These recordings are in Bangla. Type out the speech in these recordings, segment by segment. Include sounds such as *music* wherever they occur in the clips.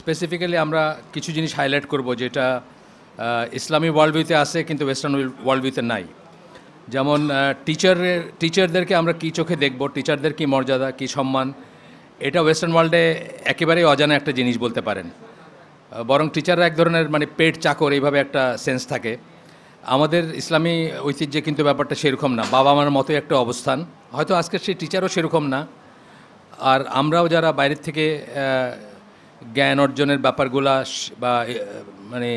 স্পেসিফিক্যালি আমরা কিছু জিনিস হাইলাইট করব যেটা ইসলামী ওয়ার্ল্ড ভিউতে আছে কিন্তু ওয়েস্টার্ন ওয়ার্ল্ড ভিউতে নাই যেমন টিচারের টিচারদেরকে আমরা কী চোখে দেখব টিচারদের কী মর্যাদা কী সম্মান এটা ওয়েস্টার্ন ওয়ার্ল্ডে একেবারেই অজানা একটা জিনিস বলতে পারেন বরং টিচাররা এক ধরনের মানে পেট চাকর এইভাবে একটা সেন্স থাকে আমাদের ইসলামী ঐতিহ্যে কিন্তু ব্যাপারটা সেরকম না বাবা মার মতোই একটা অবস্থান হয়তো আজকের সেই টিচারও সেরকম না আর আমরাও যারা বাইরের থেকে জ্ঞান অর্জনের ব্যাপারগুলা বা মানে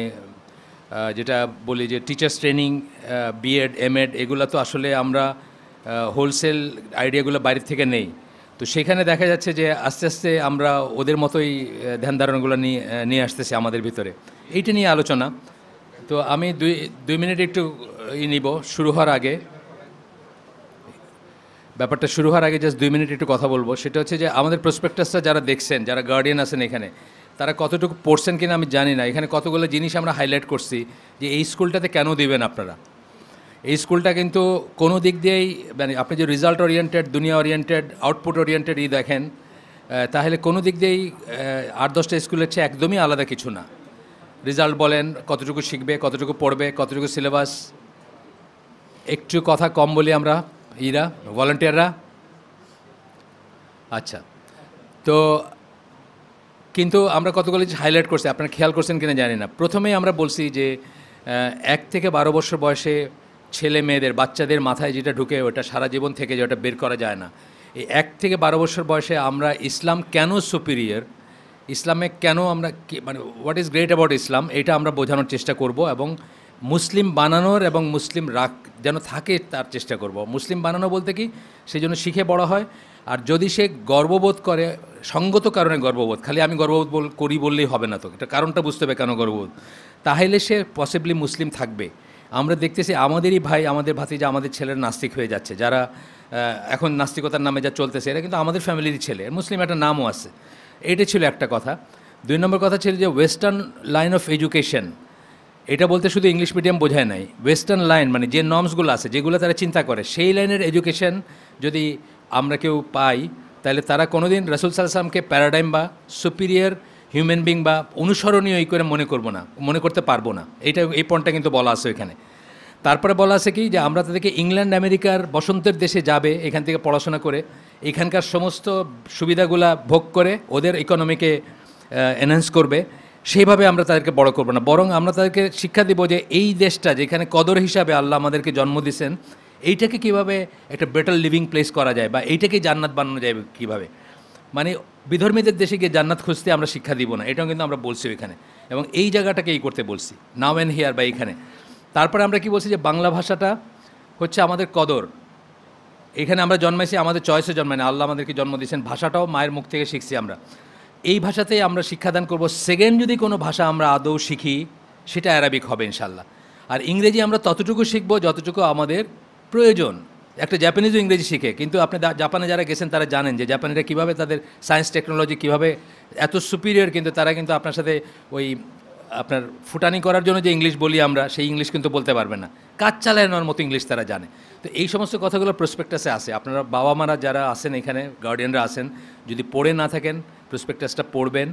যেটা বলি যে টিচার্স ট্রেনিং বিএড এমএড এগুলো তো আসলে আমরা হোলসেল আইডিয়াগুলো বাইরের থেকে নেই তো সেখানে দেখা যাচ্ছে যে আস্তে আস্তে আমরা ওদের মতোই ধ্যান ধারণাগুলো নিয়ে নিয়ে আসতেছি আমাদের ভিতরে এইটা নিয়ে আলোচনা তো আমি দুই দুই মিনিট একটু ই নিব শুরু হওয়ার আগে ব্যাপারটা শুরু হওয়ার আগে জাস্ট দুই মিনিট একটু কথা বলবো সেটা হচ্ছে যে আমাদের প্রসপেক্টাসটা যারা দেখছেন যারা গার্ডিয়ান আছেন এখানে তারা কতটুকু পড়ছেন কিনা আমি জানি না এখানে কতগুলো জিনিস আমরা হাইলাইট করছি যে এই স্কুলটাতে কেন দিবেন আপনারা এই স্কুলটা কিন্তু কোনো দিক দিয়েই মানে আপনি যে রেজাল্ট ওরিয়েন্টেড দুনিয়া ওরিয়েন্টেড আউটপুট ওরিয়েন্টেড ই দেখেন তাহলে কোনো দিক দিয়েই আট দশটা স্কুলের চেয়ে একদমই আলাদা কিছু না রেজাল্ট বলেন কতটুকু শিখবে কতটুকু পড়বে কতটুকু সিলেবাস একটু কথা কম বলি আমরা ইরা ভলেন্টিয়াররা আচ্ছা তো কিন্তু আমরা কতগুলো হাইলাইট করছি আপনারা খেয়াল করছেন কিনা জানি না প্রথমেই আমরা বলছি যে এক থেকে বারো বছর বয়সে ছেলে মেয়েদের বাচ্চাদের মাথায় যেটা ঢুকে ওটা সারা জীবন থেকে যে ওটা বের করা যায় না এই এক থেকে বারো বছর বয়সে আমরা ইসলাম কেন সুপিরিয়ার ইসলামে কেন আমরা মানে what is great about Islam এটা আমরা বোঝানোর চেষ্টা করব এবং মুসলিম বানানোর এবং মুসলিম রাখ যেন থাকে তার চেষ্টা করব মুসলিম বানানো বলতে কি সে যেন শিখে বড় হয় আর যদি সে গর্ববোধ করে সঙ্গত কারণে গর্ববোধ খালি আমি গর্ববোধ করি বললেই হবে না তো এটা কারণটা বুঝতে হবে কেন গর্ববোধ তাহলে সে পসিবলি মুসলিম থাকবে আমরা দেখতেছি আমাদেরই ভাই আমাদের যে আমাদের ছেলের নাস্তিক হয়ে যাচ্ছে যারা এখন নাস্তিকতার নামে যা চলতেছে এটা কিন্তু আমাদের ফ্যামিলিরই ছেলে মুসলিম একটা নামও আছে এটা ছিল একটা কথা দুই নম্বর কথা ছিল যে ওয়েস্টার্ন লাইন অফ এডুকেশন এটা বলতে শুধু ইংলিশ মিডিয়াম বোঝায় নাই ওয়েস্টার্ন লাইন মানে যে নর্মসগুলো আছে যেগুলো তারা চিন্তা করে সেই লাইনের এডুকেশন যদি আমরা কেউ পাই তাহলে তারা কোনোদিন রাসুল সাল্লামকে প্যারাডাইম বা সুপিরিয়র হিউম্যান বিং বা অনুসরণীয় করে মনে করব না মনে করতে পারবো না এইটা এই পয়েন্টটা কিন্তু বলা আছে এখানে তারপরে বলা আছে কি যে আমরা তাদেরকে ইংল্যান্ড আমেরিকার বসন্তের দেশে যাবে এখান থেকে পড়াশোনা করে এখানকার সমস্ত সুবিধাগুলা ভোগ করে ওদের ইকোনমিকে এনহ্যান্স করবে সেইভাবে আমরা তাদেরকে বড় করবো না বরং আমরা তাদেরকে শিক্ষা দেবো যে এই দেশটা যেখানে কদর হিসাবে আল্লাহ আমাদেরকে জন্ম দিয়েছেন এইটাকে কিভাবে একটা বেটার লিভিং প্লেস করা যায় বা এইটাকে জান্নাত বানানো যায় কিভাবে মানে বিধর্মীদের দেশে গিয়ে জান্নাত খুঁজতে আমরা শিক্ষা দিব না এটাও কিন্তু আমরা বলছি ওইখানে এবং এই জায়গাটাকে এই করতে বলছি নাও অ্যান্ড হেয়ার বা এইখানে তারপরে আমরা কি বলছি যে বাংলা ভাষাটা হচ্ছে আমাদের কদর এখানে আমরা জন্মাইছি আমাদের চয়েসে জন্মায় না আল্লাহ আমাদেরকে জন্ম দিয়েছেন ভাষাটাও মায়ের মুখ থেকে শিখছি আমরা এই ভাষাতে আমরা শিক্ষাদান করব সেকেন্ড যদি কোনো ভাষা আমরা আদৌ শিখি সেটা অ্যারাবিক হবে ইনশাল্লাহ আর ইংরেজি আমরা ততটুকু শিখবো যতটুকু আমাদের প্রয়োজন একটা জাপানিজও ইংরেজি শিখে কিন্তু আপনি জাপানে যারা গেছেন তারা জানেন যে জাপানিরা কীভাবে তাদের সায়েন্স টেকনোলজি কীভাবে এত সুপিরিয়র কিন্তু তারা কিন্তু আপনার সাথে ওই আপনার ফুটানি করার জন্য যে ইংলিশ বলি আমরা সেই ইংলিশ কিন্তু বলতে পারবে না কাজ চালানোর মতো ইংলিশ তারা জানে তো এই সমস্ত কথাগুলো প্রসপেক্টাসে আসে আপনারা বাবা মারা যারা আছেন এখানে গার্ডিয়ানরা আছেন যদি পড়ে না থাকেন প্রসপেক্টাসটা পড়বেন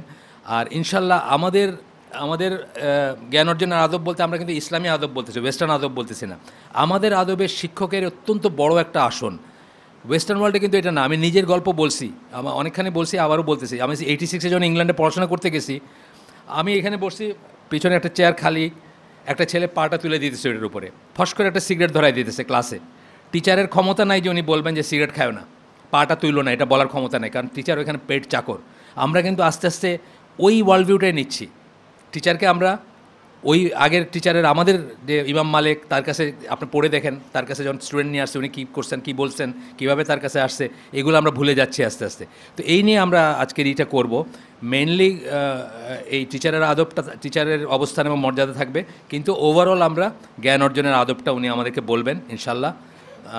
আর ইনশাল্লাহ আমাদের আমাদের জ্ঞান অর্জনের আদব বলতে আমরা কিন্তু ইসলামী আদব বলতেছি ওয়েস্টার্ন আদব বলতেছি না আমাদের আদবের শিক্ষকের অত্যন্ত বড় একটা আসন ওয়েস্টার্ন ওয়ার্ল্ডে কিন্তু এটা না আমি নিজের গল্প বলছি আমার অনেকখানি বলছি আবারও বলতেছি আমি এইটি সিক্সে যখন ইংল্যান্ডে পড়াশোনা করতে গেছি আমি এখানে বসছি পিছনে একটা চেয়ার খালি একটা ছেলে পাটা তুলে দিতেছে ওটার উপরে ফস করে একটা সিগারেট ধরাই দিতেছে ক্লাসে টিচারের ক্ষমতা নাই যে উনি বলবেন যে সিগারেট খায় না পাটা তুলো না এটা বলার ক্ষমতা নেই কারণ টিচার ওইখানে পেট চাকর আমরা কিন্তু আস্তে আস্তে ওই ওয়ার্ল্ড ভিউটাই নিচ্ছি টিচারকে আমরা ওই আগের টিচারের আমাদের যে ইমাম মালিক তার কাছে আপনি পড়ে দেখেন তার কাছে যখন স্টুডেন্ট নিয়ে আসছে উনি কী করছেন কী বলছেন কীভাবে তার কাছে আসছে এগুলো আমরা ভুলে যাচ্ছি আস্তে আস্তে তো এই নিয়ে আমরা আজকের এইটা করব মেনলি এই টিচারের আদবটা টিচারের অবস্থান এবং মর্যাদা থাকবে কিন্তু ওভারঅল আমরা জ্ঞান অর্জনের আদবটা উনি আমাদেরকে বলবেন ইনশাল্লাহ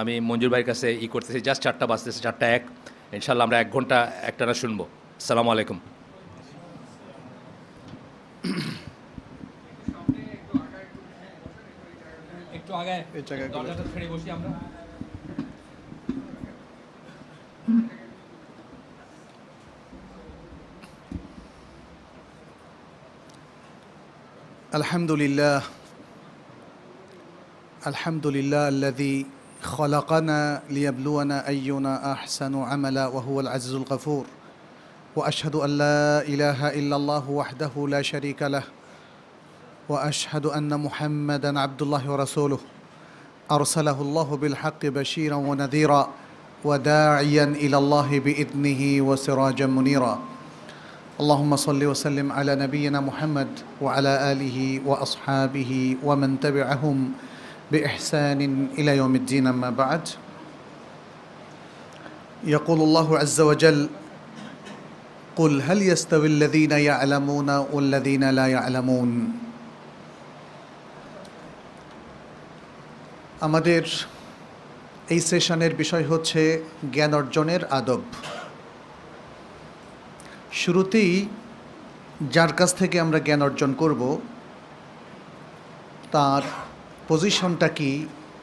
আমি মঞ্জুর ভাইয়ের কাছে ই করতেছি জাস্ট চারটা বাজতেছে চারটা এক ইনশাল্লাহ আমরা এক ঘন্টা একটানা শুনবো السلام عليكم الحمد لله الحمد لله الذي خلقنا ليبلونا اينا احسن عملا وهو العزيز الغفور واشهد ان لا اله الا الله وحده لا شريك له واشهد ان محمدا عبد الله ورسوله ارسله الله بالحق بشيرا ونذيرا وداعيا الى الله باذنه وسراجا منيرا اللهم صل وسلم على نبينا محمد وعلى اله واصحابه ومن تبعهم باحسان الى يوم الدين اما بعد يقول الله عز وجل কুল হাল ইয়াস্তাবিল্লাযীনা ইয়ালামুনা ওয়াল্লাযীনা লা ইয়ালামুন আমাদের এই সেশনের বিষয় হচ্ছে জ্ঞান অর্জনের আদব শুরুতেই যার কাছ থেকে আমরা জ্ঞান অর্জন করব তার পজিশনটা কি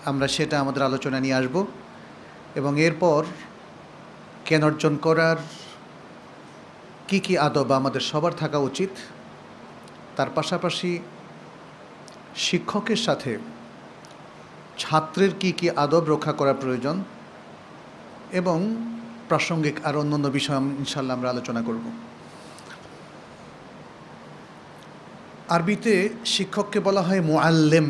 আমরা সেটা আমাদের আলোচনা নিয়ে আসব এবং এরপর জ্ঞান অর্জন করার কি কি আদব আমাদের সবার থাকা উচিত তার পাশাপাশি শিক্ষকের সাথে ছাত্রের কি কি আদব রক্ষা করা প্রয়োজন এবং প্রাসঙ্গিক আর অন্য অন্য বিষয় ইনশাল্লাহ আমরা আলোচনা করব আরবিতে শিক্ষককে বলা হয় মোয়াল্লেম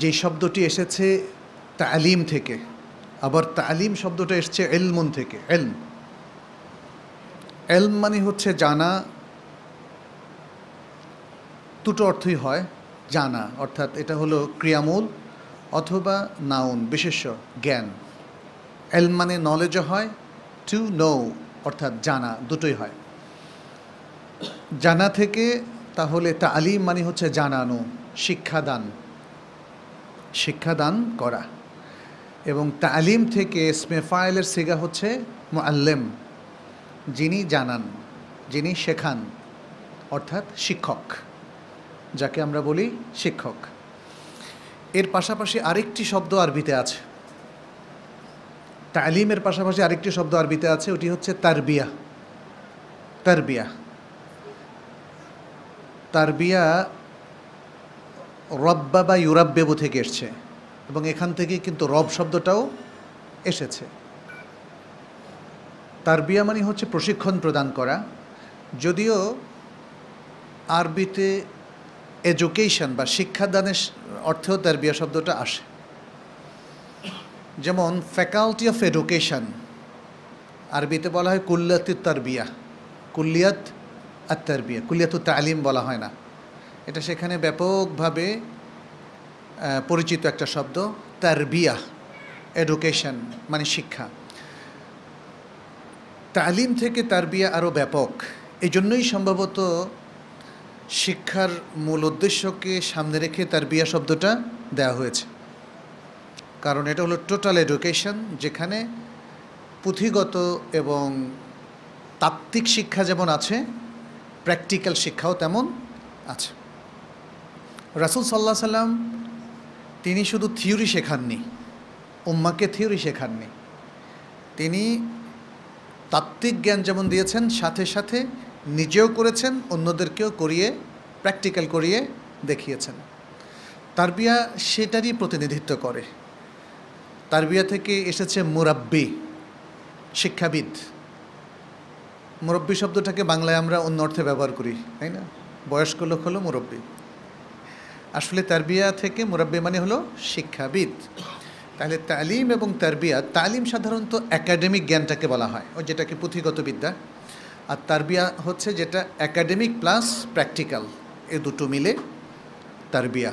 যে শব্দটি এসেছে তালিম থেকে আবার তালিম শব্দটা এসছে এলমন থেকে এলম এলম মানে হচ্ছে জানা দুটো অর্থই হয় জানা অর্থাৎ এটা হলো ক্রিয়ামূল অথবা নাউন বিশেষ্য জ্ঞান এল মানে নলেজও হয় টু নো অর্থাৎ জানা দুটোই হয় জানা থেকে তাহলে আলিম মানে হচ্ছে জানানো শিক্ষাদান শিক্ষাদান করা এবং তালিম থেকে স্মেফায়েলের সিগা হচ্ছে মোয়াল্লেম যিনি জানান যিনি শেখান অর্থাৎ শিক্ষক যাকে আমরা বলি শিক্ষক এর পাশাপাশি আরেকটি শব্দ আরবিতে আছে তালিমের পাশাপাশি আরেকটি শব্দ আরবিতে আছে ওটি হচ্ছে তারবিয়া তারবিয়া তারবিয়া রব্বা বা ইউরাব্বেবু থেকে এসছে এবং এখান থেকে কিন্তু রব শব্দটাও এসেছে তার বিয়া মানে হচ্ছে প্রশিক্ষণ প্রদান করা যদিও আরবিতে এডুকেশন বা শিক্ষাদানের অর্থেও তার বিয়া শব্দটা আসে যেমন ফ্যাকাল্টি অফ এডুকেশন আরবিতে বলা হয় কুল্লিয়াত তার বিয়া কুল্লিয়াত আর তার বিয়া কুল্লিয়াত তালিম বলা হয় না এটা সেখানে ব্যাপকভাবে পরিচিত একটা শব্দ তারবিয়া এডুকেশন মানে শিক্ষা তালিম থেকে তারবিয়া আরও ব্যাপক এই জন্যই সম্ভবত শিক্ষার মূল উদ্দেশ্যকে সামনে রেখে তারবিয়া শব্দটা দেওয়া হয়েছে কারণ এটা হলো টোটাল এডুকেশন যেখানে পুঁথিগত এবং তাত্ত্বিক শিক্ষা যেমন আছে প্র্যাকটিক্যাল শিক্ষাও তেমন আছে রাসুল সাল্লাহ সাল্লাম তিনি শুধু থিওরি শেখাননি উম্মাকে থিওরি শেখাননি তিনি তাত্ত্বিক জ্ঞান যেমন দিয়েছেন সাথে সাথে নিজেও করেছেন অন্যদেরকেও করিয়ে প্র্যাকটিক্যাল করিয়ে দেখিয়েছেন তার বিয়া সেটারই প্রতিনিধিত্ব করে তার বিয়া থেকে এসেছে মুরাব্বি শিক্ষাবিদ মুরব্বী শব্দটাকে বাংলায় আমরা অন্য অর্থে ব্যবহার করি তাই না বয়স্ক লোক হলো মুরব্বী আসলে তারবিয়া থেকে মুরব্বী মানে হলো শিক্ষাবিদ তাহলে তালিম এবং তারবিয়া তালিম সাধারণত একাডেমিক জ্ঞানটাকে বলা হয় ও যেটাকে পুঁথিগত বিদ্যা আর তারবিয়া হচ্ছে যেটা একাডেমিক প্লাস প্র্যাকটিক্যাল এ দুটো মিলে তারবিয়া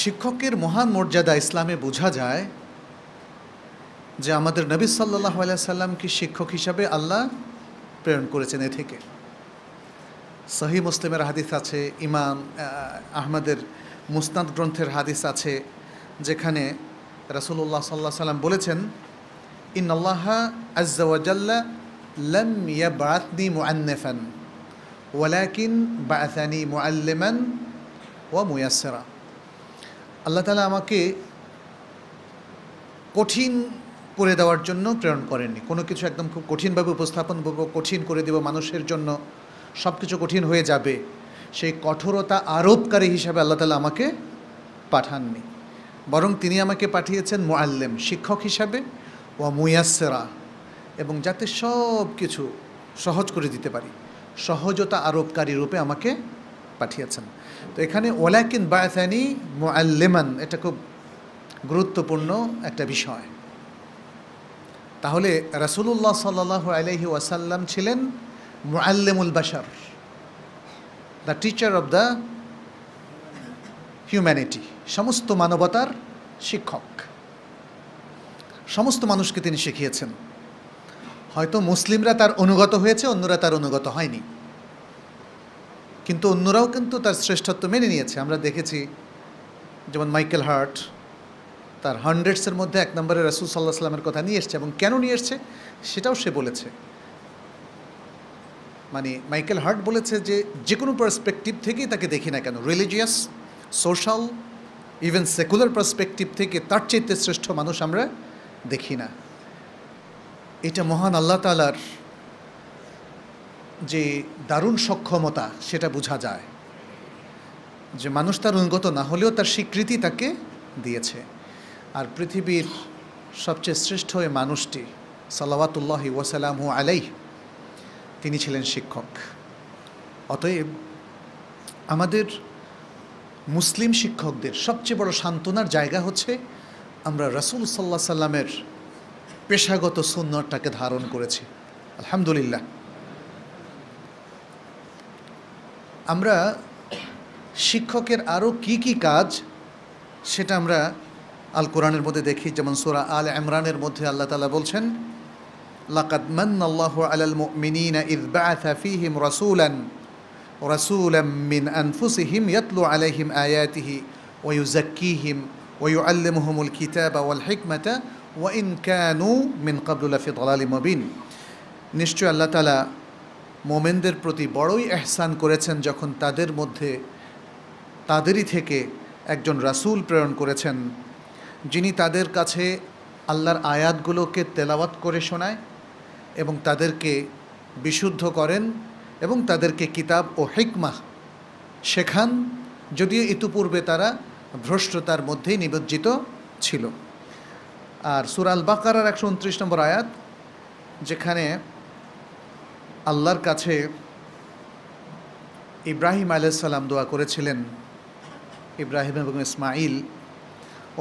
শিক্ষকের মহান মর্যাদা ইসলামে বোঝা যায় যে আমাদের নবী সাল্লাহ আলাইসাল্লামকে শিক্ষক হিসাবে আল্লাহ প্রেরণ করেছেন এ থেকে সহি মুসলিমের হাদিস আছে ইমাম আহমদের মুস্তাদ গ্রন্থের হাদিস আছে যেখানে রাসুল্লাহ সাল্লাহ সাল্লাম বলেছেন ইন আল্লাহ আজ্জাওয়াজাল্লা লম ইয়া বাতনি মুআন্নাফান ওয়ালাকিন বাআসানি মুআল্লিমান ওয়া মুয়াসসিরা আল্লাহ তাআলা আমাকে কঠিন করে দেওয়ার জন্য প্রেরণ করেননি কোনো কিছু একদম খুব কঠিনভাবে উপস্থাপন করব কঠিন করে দেব মানুষের জন্য সব কিছু কঠিন হয়ে যাবে সেই কঠোরতা আরোপকারী হিসাবে আল্লাহ তালা আমাকে পাঠাননি বরং তিনি আমাকে পাঠিয়েছেন মোয়াল্লেম শিক্ষক হিসাবে ও মুয়াসেরা এবং যাতে সব কিছু সহজ করে দিতে পারি সহজতা আরোপকারী রূপে আমাকে পাঠিয়েছেন তো এখানে ওলাকিন বায়াতানি মোয়াল্লেমান এটা খুব গুরুত্বপূর্ণ একটা বিষয় তাহলে রাসুলুল্লাহ সাল্লাহ আলহি ওয়াসাল্লাম ছিলেন Muallimul Bashar, the teacher of the humanity সমস্ত মানবতার শিক্ষক সমস্ত মানুষকে তিনি শিখিয়েছেন হয়তো মুসলিমরা তার অনুগত হয়েছে অন্যরা তার অনুগত হয়নি কিন্তু অন্যরাও কিন্তু তার শ্রেষ্ঠত্ব মেনে নিয়েছে আমরা দেখেছি যেমন মাইকেল হার্ট তার হান্ড্রেডসের মধ্যে এক নম্বরে রাসুল সাল্লাহ সাল্লামের কথা নিয়ে এসছে এবং কেন নিয়ে এসছে সেটাও সে বলেছে মানে মাইকেল হার্ট বলেছে যে যে কোনো পার্সপেক্টিভ থেকেই তাকে দেখি না কেন religious social even secular perspective থেকে তার চাইতে শ্রেষ্ঠ মানুষ আমরা দেখি না এটা মহান আল্লাহ তালার যে দারুণ সক্ষমতা সেটা বোঝা যায় যে মানুষ তার অনুগত না হলেও তার স্বীকৃতি তাকে দিয়েছে আর পৃথিবীর সবচেয়ে শ্রেষ্ঠ এই মানুষটি সাল্লাওয়াতুল্লাহি ওয়াসালামু আলাইহ তিনি ছিলেন শিক্ষক অতএব আমাদের মুসলিম শিক্ষকদের সবচেয়ে বড় সান্ত্বনার জায়গা হচ্ছে আমরা রাসুল সাল্লা সাল্লামের পেশাগত সুন্দরটাকে ধারণ করেছি আলহামদুলিল্লাহ আমরা শিক্ষকের আরও কি কি কাজ সেটা আমরা আল কোরআনের মধ্যে দেখি যেমন সোরা আল ইমরানের মধ্যে আল্লাহ তালা বলছেন لقد من الله على المؤمنين إذ بعث فيهم رسولا رسولا من أنفسهم يتلو عليهم آياته ويزكيهم ويعلمهم الكتاب والحكمة وإن كانوا من قبل لفي ضلال مبين নিশ্চয় আল্লাহ তালা মোমেনদের প্রতি বড়ই এহসান করেছেন যখন তাদের মধ্যে তাদেরই থেকে একজন রাসুল প্রেরণ করেছেন যিনি তাদের কাছে আল্লাহর আয়াতগুলোকে তেলাওয়াত করে শোনায় এবং তাদেরকে বিশুদ্ধ করেন এবং তাদেরকে কিতাব ও হেকমা শেখান যদিও ইতিপূর্বে তারা ভ্রষ্টতার মধ্যেই নিবজ্জিত ছিল আর সুরাল বাকারার একশো উনত্রিশ নম্বর আয়াত যেখানে আল্লাহর কাছে ইব্রাহিম আলাইসাল্লাম দোয়া করেছিলেন ইব্রাহিম এবং ইসমাইল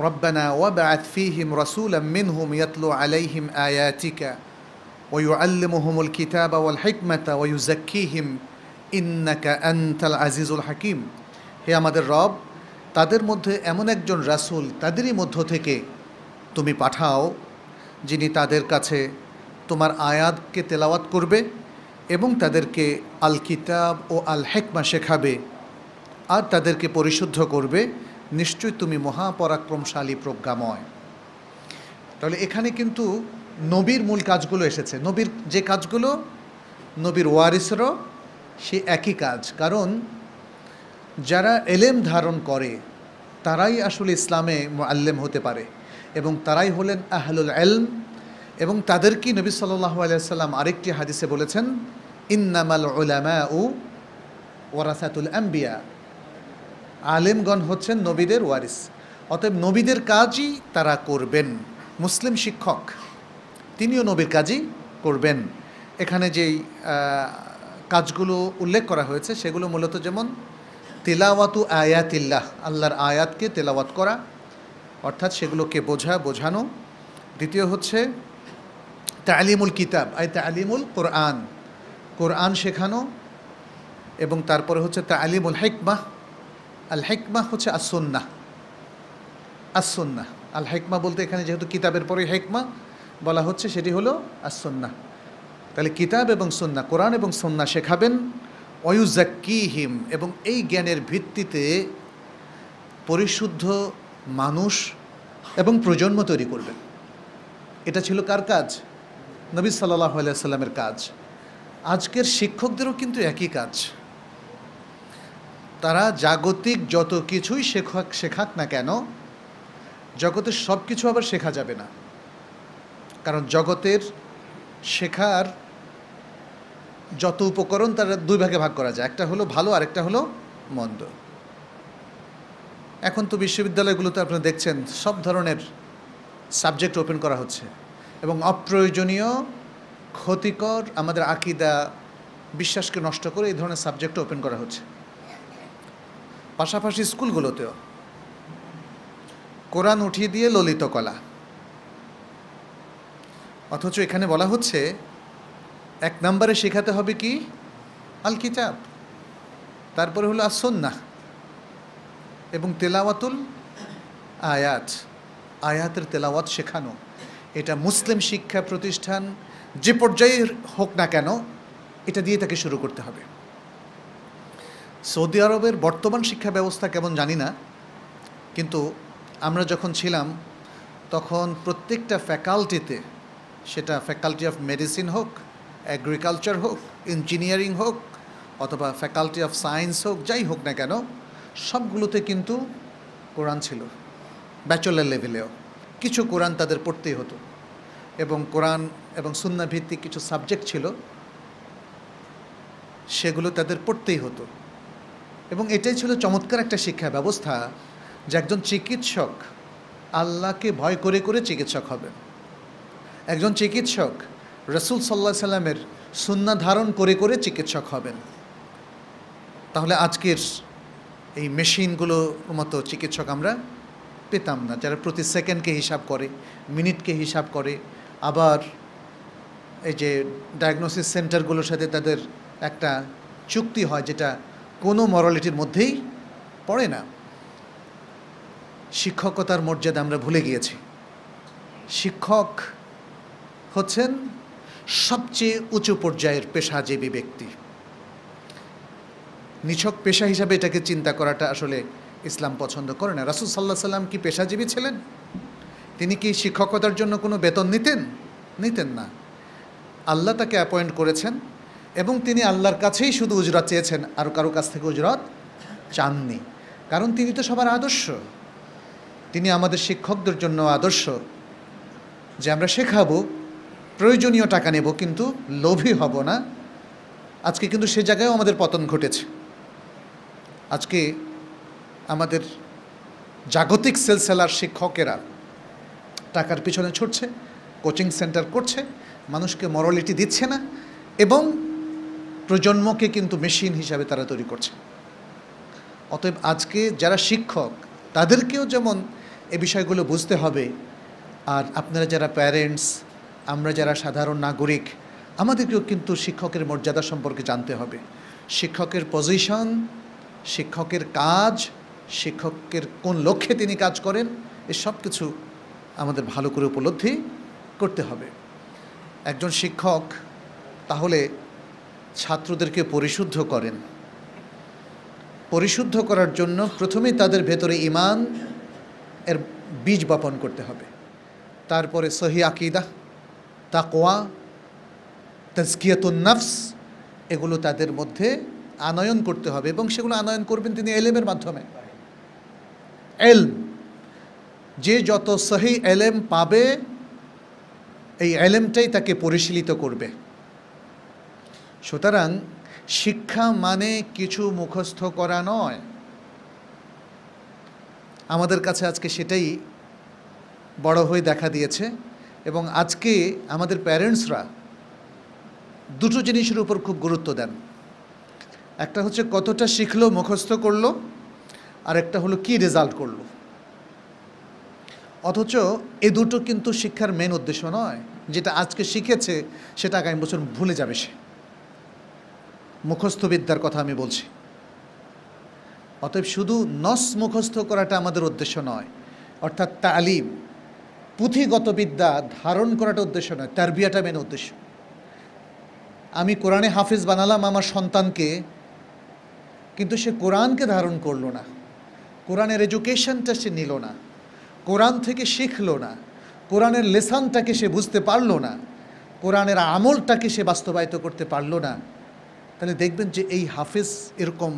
রব্বানা ওয়াবাথ ফিহিম রসুল মিনহুম ইয়াতলু আলাইহিম আয়াতিকা ওয়ুআল্লিমুহুমুল কিতাবা ওয়াল হিকমাতা ওয়ুজাক্কিহিম ইন্নাকা আনতাল আজিজুল হাকিম হে আমাদের রব তাদের মধ্যে এমন একজন রাসুল তাদেরই মধ্য থেকে তুমি পাঠাও যিনি তাদের কাছে তোমার আয়াতকে তেলাওয়াত করবে এবং তাদেরকে আল কিতাব ও আল হেকমা শেখাবে আর তাদেরকে পরিশুদ্ধ করবে নিশ্চয়ই তুমি মহাপরাক্রমশালী প্রজ্ঞাময় তাহলে এখানে কিন্তু নবীর মূল কাজগুলো এসেছে নবীর যে কাজগুলো নবীর ওয়ারিসর সে একই কাজ কারণ যারা এলেম ধারণ করে তারাই আসলে ইসলামে আল্লেম হতে পারে এবং তারাই হলেন আহলুল এলম এবং তাদেরকে নবী সাল্লাহ আলাইসাল্লাম আরেকটি হাদিসে বলেছেন ইন্নামাল ওলামা ও ওয়ারাসাতুল আম্বিয়া আলেমগণ হচ্ছেন নবীদের ওয়ারিস অতএব নবীদের কাজই তারা করবেন মুসলিম শিক্ষক তিনিও নবীর কাজই করবেন এখানে যেই কাজগুলো উল্লেখ করা হয়েছে সেগুলো মূলত যেমন তেলাওয়াতু আয়াতিল্লাহ আল্লাহর আয়াতকে তেলাওয়াত করা অর্থাৎ সেগুলোকে বোঝা বোঝানো দ্বিতীয় হচ্ছে তালিমুল কিতাব আই তালিমুল কোরআন কোরআন শেখানো এবং তারপরে হচ্ছে তালিমুল হেকমাহ আল হেকমাহ হচ্ছে আসন্না আসন্না আল হেকমা বলতে এখানে যেহেতু কিতাবের পরে হেকমা বলা হচ্ছে সেটি হলো আর সন্না তাহলে কিতাব এবং সন্না কোরআন এবং সন্না শেখাবেন হিম এবং এই জ্ঞানের ভিত্তিতে পরিশুদ্ধ মানুষ এবং প্রজন্ম তৈরি করবেন এটা ছিল কার কাজ নবী সাল্লাহ সাল্লামের কাজ আজকের শিক্ষকদেরও কিন্তু একই কাজ তারা জাগতিক যত কিছুই শেখাক শেখাক না কেন জগতের সব কিছু আবার শেখা যাবে না কারণ জগতের শেখার যত উপকরণ তারা দুই ভাগে ভাগ করা যায় একটা হলো ভালো আরেকটা হলো মন্দ এখন তো বিশ্ববিদ্যালয়গুলোতে আপনারা দেখছেন সব ধরনের সাবজেক্ট ওপেন করা হচ্ছে এবং অপ্রয়োজনীয় ক্ষতিকর আমাদের আকিদা বিশ্বাসকে নষ্ট করে এই ধরনের সাবজেক্ট ওপেন করা হচ্ছে পাশাপাশি স্কুলগুলোতেও কোরআন উঠিয়ে দিয়ে ললিত কলা অথচ এখানে বলা হচ্ছে এক নম্বরে শেখাতে হবে কি আল কিতাব তারপরে হলো আসন্না এবং তেলাওয়াতুল আয়াত আয়াতের তেলাওয়াত শেখানো এটা মুসলিম শিক্ষা প্রতিষ্ঠান যে পর্যায়ে হোক না কেন এটা দিয়ে তাকে শুরু করতে হবে সৌদি আরবের বর্তমান শিক্ষা ব্যবস্থা কেমন জানি না কিন্তু আমরা যখন ছিলাম তখন প্রত্যেকটা ফ্যাকাল্টিতে সেটা ফ্যাকাল্টি অফ মেডিসিন হোক অ্যাগ্রিকালচার হোক ইঞ্জিনিয়ারিং হোক অথবা ফ্যাকাল্টি অফ সায়েন্স হোক যাই হোক না কেন সবগুলোতে কিন্তু কোরআন ছিল ব্যাচেলার লেভেলেও কিছু কোরআন তাদের পড়তেই হতো এবং কোরআন এবং সুন্না ভিত্তিক কিছু সাবজেক্ট ছিল সেগুলো তাদের পড়তেই হতো এবং এটাই ছিল চমৎকার একটা শিক্ষা ব্যবস্থা যে একজন চিকিৎসক আল্লাহকে ভয় করে করে চিকিৎসক হবেন একজন চিকিৎসক রসুল সাল্লাহ সাল্লামের সুন্না ধারণ করে করে চিকিৎসক হবেন তাহলে আজকের এই মেশিনগুলো মতো চিকিৎসক আমরা পেতাম না যারা প্রতি সেকেন্ডকে হিসাব করে মিনিটকে হিসাব করে আবার এই যে ডায়াগনোসিস সেন্টারগুলোর সাথে তাদের একটা চুক্তি হয় যেটা কোনো মরালিটির মধ্যেই পড়ে না শিক্ষকতার মর্যাদা আমরা ভুলে গিয়েছি শিক্ষক হচ্ছেন সবচেয়ে উঁচু পর্যায়ের পেশাজীবী ব্যক্তি নিছক পেশা হিসাবে এটাকে চিন্তা করাটা আসলে ইসলাম পছন্দ করে না রাসুল সাল্লাহ সাল্লাম কি পেশাজীবী ছিলেন তিনি কি শিক্ষকতার জন্য কোনো বেতন নিতেন নিতেন না আল্লাহ তাকে অ্যাপয়েন্ট করেছেন এবং তিনি আল্লাহর কাছেই শুধু উজরাত চেয়েছেন আর কারো কাছ থেকে উজরাত চাননি কারণ তিনি তো সবার আদর্শ তিনি আমাদের শিক্ষকদের জন্য আদর্শ যে আমরা শেখাবো প্রয়োজনীয় টাকা নেব কিন্তু লোভী হব না আজকে কিন্তু সে জায়গায়ও আমাদের পতন ঘটেছে আজকে আমাদের জাগতিক সেলসেলার শিক্ষকেরা টাকার পিছনে ছুটছে কোচিং সেন্টার করছে মানুষকে মরালিটি দিচ্ছে না এবং প্রজন্মকে কিন্তু মেশিন হিসাবে তারা তৈরি করছে অতএব আজকে যারা শিক্ষক তাদেরকেও যেমন এ বিষয়গুলো বুঝতে হবে আর আপনারা যারা প্যারেন্টস আমরা যারা সাধারণ নাগরিক আমাদেরকেও কিন্তু শিক্ষকের মর্যাদা সম্পর্কে জানতে হবে শিক্ষকের পজিশন শিক্ষকের কাজ শিক্ষকের কোন লক্ষ্যে তিনি কাজ করেন এসব কিছু আমাদের ভালো করে উপলব্ধি করতে হবে একজন শিক্ষক তাহলে ছাত্রদেরকে পরিশুদ্ধ করেন পরিশুদ্ধ করার জন্য প্রথমে তাদের ভেতরে ইমান এর বীজ বপন করতে হবে তারপরে সহি আকিদা তাকোয়া তাজকিয়াতুন নাফস এগুলো তাদের মধ্যে আনয়ন করতে হবে এবং সেগুলো আনয়ন করবেন তিনি এলেমের মাধ্যমে এলম যে যত সহি এলেম পাবে এই এলেমটাই তাকে পরিশীলিত করবে সুতরাং শিক্ষা মানে কিছু মুখস্থ করা নয় আমাদের কাছে আজকে সেটাই বড় হয়ে দেখা দিয়েছে এবং আজকে আমাদের প্যারেন্টসরা দুটো জিনিসের উপর খুব গুরুত্ব দেন একটা হচ্ছে কতটা শিখলো মুখস্থ করলো আর একটা হলো কি রেজাল্ট করলো অথচ এ দুটো কিন্তু শিক্ষার মেন উদ্দেশ্য নয় যেটা আজকে শিখেছে সেটা আগামী বছর ভুলে যাবে সে মুখস্থবিদ্যার কথা আমি বলছি অতএব শুধু নস মুখস্থ করাটা আমাদের উদ্দেশ্য নয় অর্থাৎ তালিম পুঁথিগত বিদ্যা ধারণ করাটা উদ্দেশ্য নয় তার বিয়াটা মেন উদ্দেশ্য আমি কোরআনে হাফিজ বানালাম আমার সন্তানকে কিন্তু সে কোরআনকে ধারণ করলো না কোরআনের এডুকেশনটা সে নিল না কোরআন থেকে শিখল না কোরআনের লেসানটাকে সে বুঝতে পারলো না কোরআনের আমলটাকে সে বাস্তবায়িত করতে পারলো না তাহলে দেখবেন যে এই হাফেজ এরকম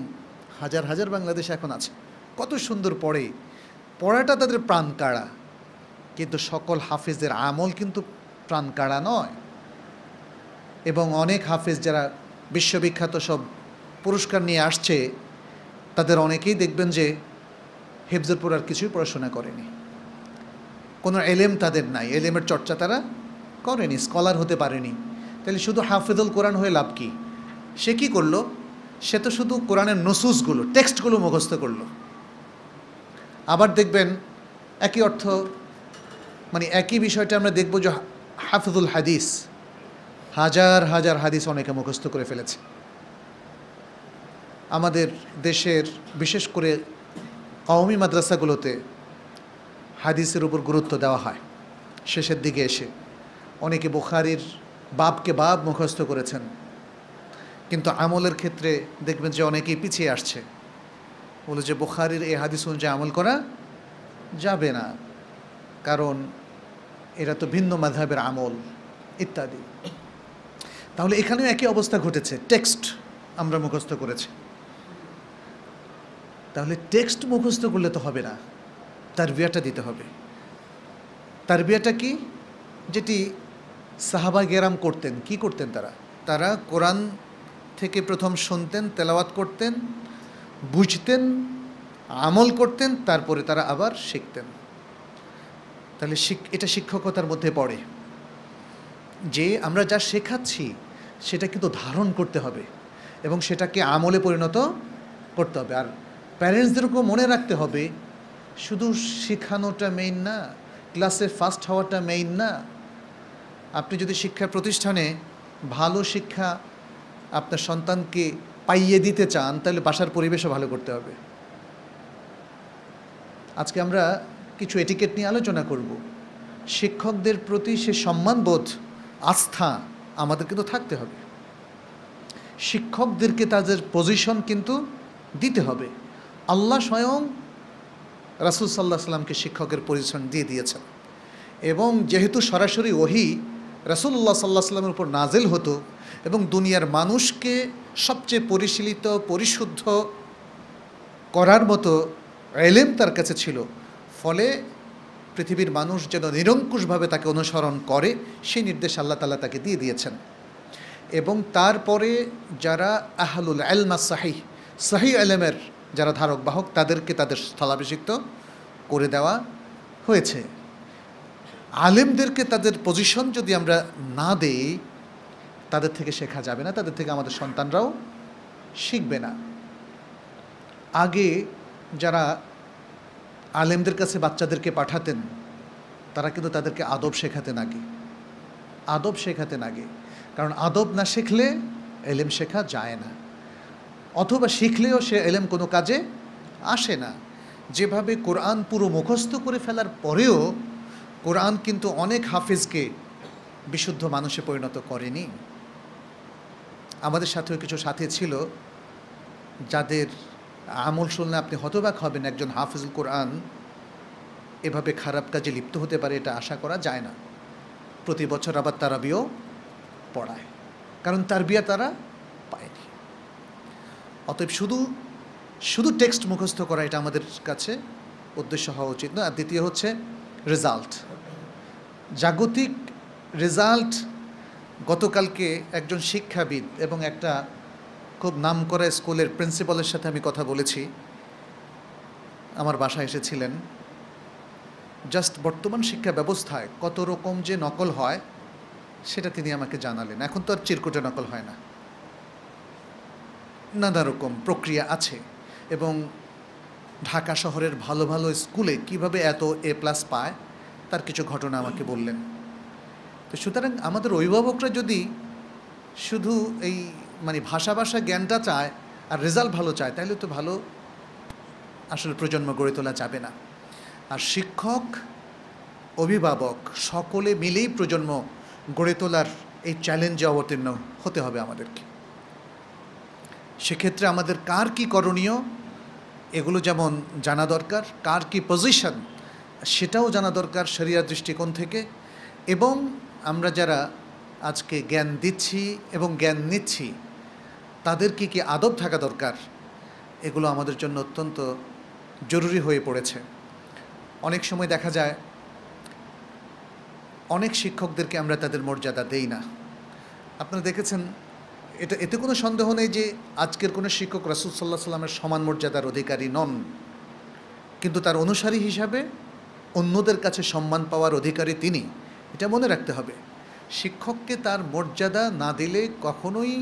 হাজার হাজার বাংলাদেশে এখন আছে কত সুন্দর পড়ে পড়াটা তাদের প্রাণ কাড়া কিন্তু সকল হাফেজের আমল কিন্তু প্রাণকাড়া নয় এবং অনেক হাফেজ যারা বিশ্ববিখ্যাত সব পুরস্কার নিয়ে আসছে তাদের অনেকেই দেখবেন যে হেফজরপুর আর কিছুই পড়াশোনা করেনি কোনো এলেম তাদের নাই এলেমের চর্চা তারা করেনি স্কলার হতে পারেনি তাহলে শুধু হাফেজুল কোরআন হয়ে লাভ কি সে কী করলো সে তো শুধু কোরআনের নসুসগুলো টেক্সটগুলো মুখস্থ করলো আবার দেখবেন একই অর্থ মানে একই বিষয়টা আমরা দেখব যে হাফিজুল হাদিস হাজার হাজার হাদিস অনেকে মুখস্থ করে ফেলেছে আমাদের দেশের বিশেষ করে কওমি মাদ্রাসাগুলোতে হাদিসের উপর গুরুত্ব দেওয়া হয় শেষের দিকে এসে অনেকে বুখারির বাপকে বাপ মুখস্থ করেছেন কিন্তু আমলের ক্ষেত্রে দেখবেন যে অনেকেই পিছিয়ে আসছে বলে যে বুখারির এই হাদিস অনুযায়ী আমল করা যাবে না কারণ এরা তো ভিন্ন মাধাবের আমল ইত্যাদি তাহলে এখানেও একই অবস্থা ঘটেছে টেক্সট আমরা মুখস্থ করেছি তাহলে টেক্সট মুখস্থ করলে তো হবে না তার বিয়াটা দিতে হবে তার বিয়াটা কি যেটি সাহাবা গেরাম করতেন কি করতেন তারা তারা কোরআন থেকে প্রথম শুনতেন তেলাওয়াত করতেন বুঝতেন আমল করতেন তারপরে তারা আবার শিখতেন তাহলে এটা শিক্ষকতার মধ্যে পড়ে যে আমরা যা শেখাচ্ছি সেটা কিন্তু ধারণ করতে হবে এবং সেটাকে আমলে পরিণত করতে হবে আর প্যারেন্টসদেরকেও মনে রাখতে হবে শুধু শেখানোটা মেইন না ক্লাসে ফার্স্ট হওয়াটা মেইন না আপনি যদি শিক্ষা প্রতিষ্ঠানে ভালো শিক্ষা আপনার সন্তানকে পাইয়ে দিতে চান তাহলে বাসার পরিবেশও ভালো করতে হবে আজকে আমরা কিছু এটিকেট নিয়ে আলোচনা করব শিক্ষকদের প্রতি সে সম্মানবোধ আস্থা আমাদেরকে তো থাকতে হবে শিক্ষকদেরকে তাদের পজিশন কিন্তু দিতে হবে আল্লাহ স্বয়ং রাসুল সাল্লাহ সাল্লামকে শিক্ষকের পজিশন দিয়ে দিয়েছেন এবং যেহেতু সরাসরি ওহি রাসুল্লাহ সাল্লাহ সাল্লামের উপর নাজেল হতো এবং দুনিয়ার মানুষকে সবচেয়ে পরিশীলিত পরিশুদ্ধ করার মতো এলেম তার কাছে ছিল ফলে পৃথিবীর মানুষ যেন নিরঙ্কুশভাবে তাকে অনুসরণ করে সেই নির্দেশ আল্লাহ তালা তাকে দিয়ে দিয়েছেন এবং তারপরে যারা আহলুল আলমা সাহি সাহি আলেমের যারা ধারক বাহক তাদেরকে তাদের স্থলাভিষিক্ত করে দেওয়া হয়েছে আলেমদেরকে তাদের পজিশন যদি আমরা না দেই তাদের থেকে শেখা যাবে না তাদের থেকে আমাদের সন্তানরাও শিখবে না আগে যারা আলেমদের কাছে বাচ্চাদেরকে পাঠাতেন তারা কিন্তু তাদেরকে আদব শেখাতেন আগে আদব শেখাতেন আগে কারণ আদব না শিখলে এলেম শেখা যায় না অথবা শিখলেও সে এলেম কোনো কাজে আসে না যেভাবে কোরআন পুরো মুখস্থ করে ফেলার পরেও কোরআন কিন্তু অনেক হাফিজকে বিশুদ্ধ মানুষে পরিণত করেনি আমাদের সাথেও কিছু সাথী ছিল যাদের আমল শুনলে আপনি হতবাক হবেন একজন হাফিজুল কোরআন এভাবে খারাপ কাজে লিপ্ত হতে পারে এটা আশা করা যায় না প্রতি বছর আবার তারাবিও পড়ায় কারণ তার বিয়া তারা পায়নি অতএব শুধু শুধু টেক্সট মুখস্থ করা এটা আমাদের কাছে উদ্দেশ্য হওয়া উচিত না আর দ্বিতীয় হচ্ছে রেজাল্ট জাগতিক রেজাল্ট গতকালকে একজন শিক্ষাবিদ এবং একটা খুব নাম করা স্কুলের প্রিন্সিপালের সাথে আমি কথা বলেছি আমার বাসায় এসেছিলেন জাস্ট বর্তমান শিক্ষা ব্যবস্থায় কত রকম যে নকল হয় সেটা তিনি আমাকে জানালেন এখন তো আর চিরকুটে নকল হয় না নানা রকম প্রক্রিয়া আছে এবং ঢাকা শহরের ভালো ভালো স্কুলে কিভাবে এত এ প্লাস পায় তার কিছু ঘটনা আমাকে বললেন তো সুতরাং আমাদের অভিভাবকরা যদি শুধু এই মানে ভাষা ভাষা জ্ঞানটা চায় আর রেজাল্ট ভালো চায় তাহলে তো ভালো আসলে প্রজন্ম গড়ে তোলা যাবে না আর শিক্ষক অভিভাবক সকলে মিলেই প্রজন্ম গড়ে তোলার এই চ্যালেঞ্জে অবতীর্ণ হতে হবে আমাদেরকে সেক্ষেত্রে আমাদের কার কি করণীয় এগুলো যেমন জানা দরকার কার কি পজিশন সেটাও জানা দরকার শরিয়ার দৃষ্টিকোণ থেকে এবং আমরা যারা আজকে জ্ঞান দিচ্ছি এবং জ্ঞান নিচ্ছি তাদের কি কি আদব থাকা দরকার এগুলো আমাদের জন্য অত্যন্ত জরুরি হয়ে পড়েছে অনেক সময় দেখা যায় অনেক শিক্ষকদেরকে আমরা তাদের মর্যাদা দেই না আপনারা দেখেছেন এটা এতে কোনো সন্দেহ নেই যে আজকের কোনো শিক্ষক রাসুল সাল্লাহ সাল্লামের সমান মর্যাদার অধিকারী নন কিন্তু তার অনুসারী হিসাবে অন্যদের কাছে সম্মান পাওয়ার অধিকারী তিনি এটা মনে রাখতে হবে শিক্ষককে তার মর্যাদা না দিলে কখনোই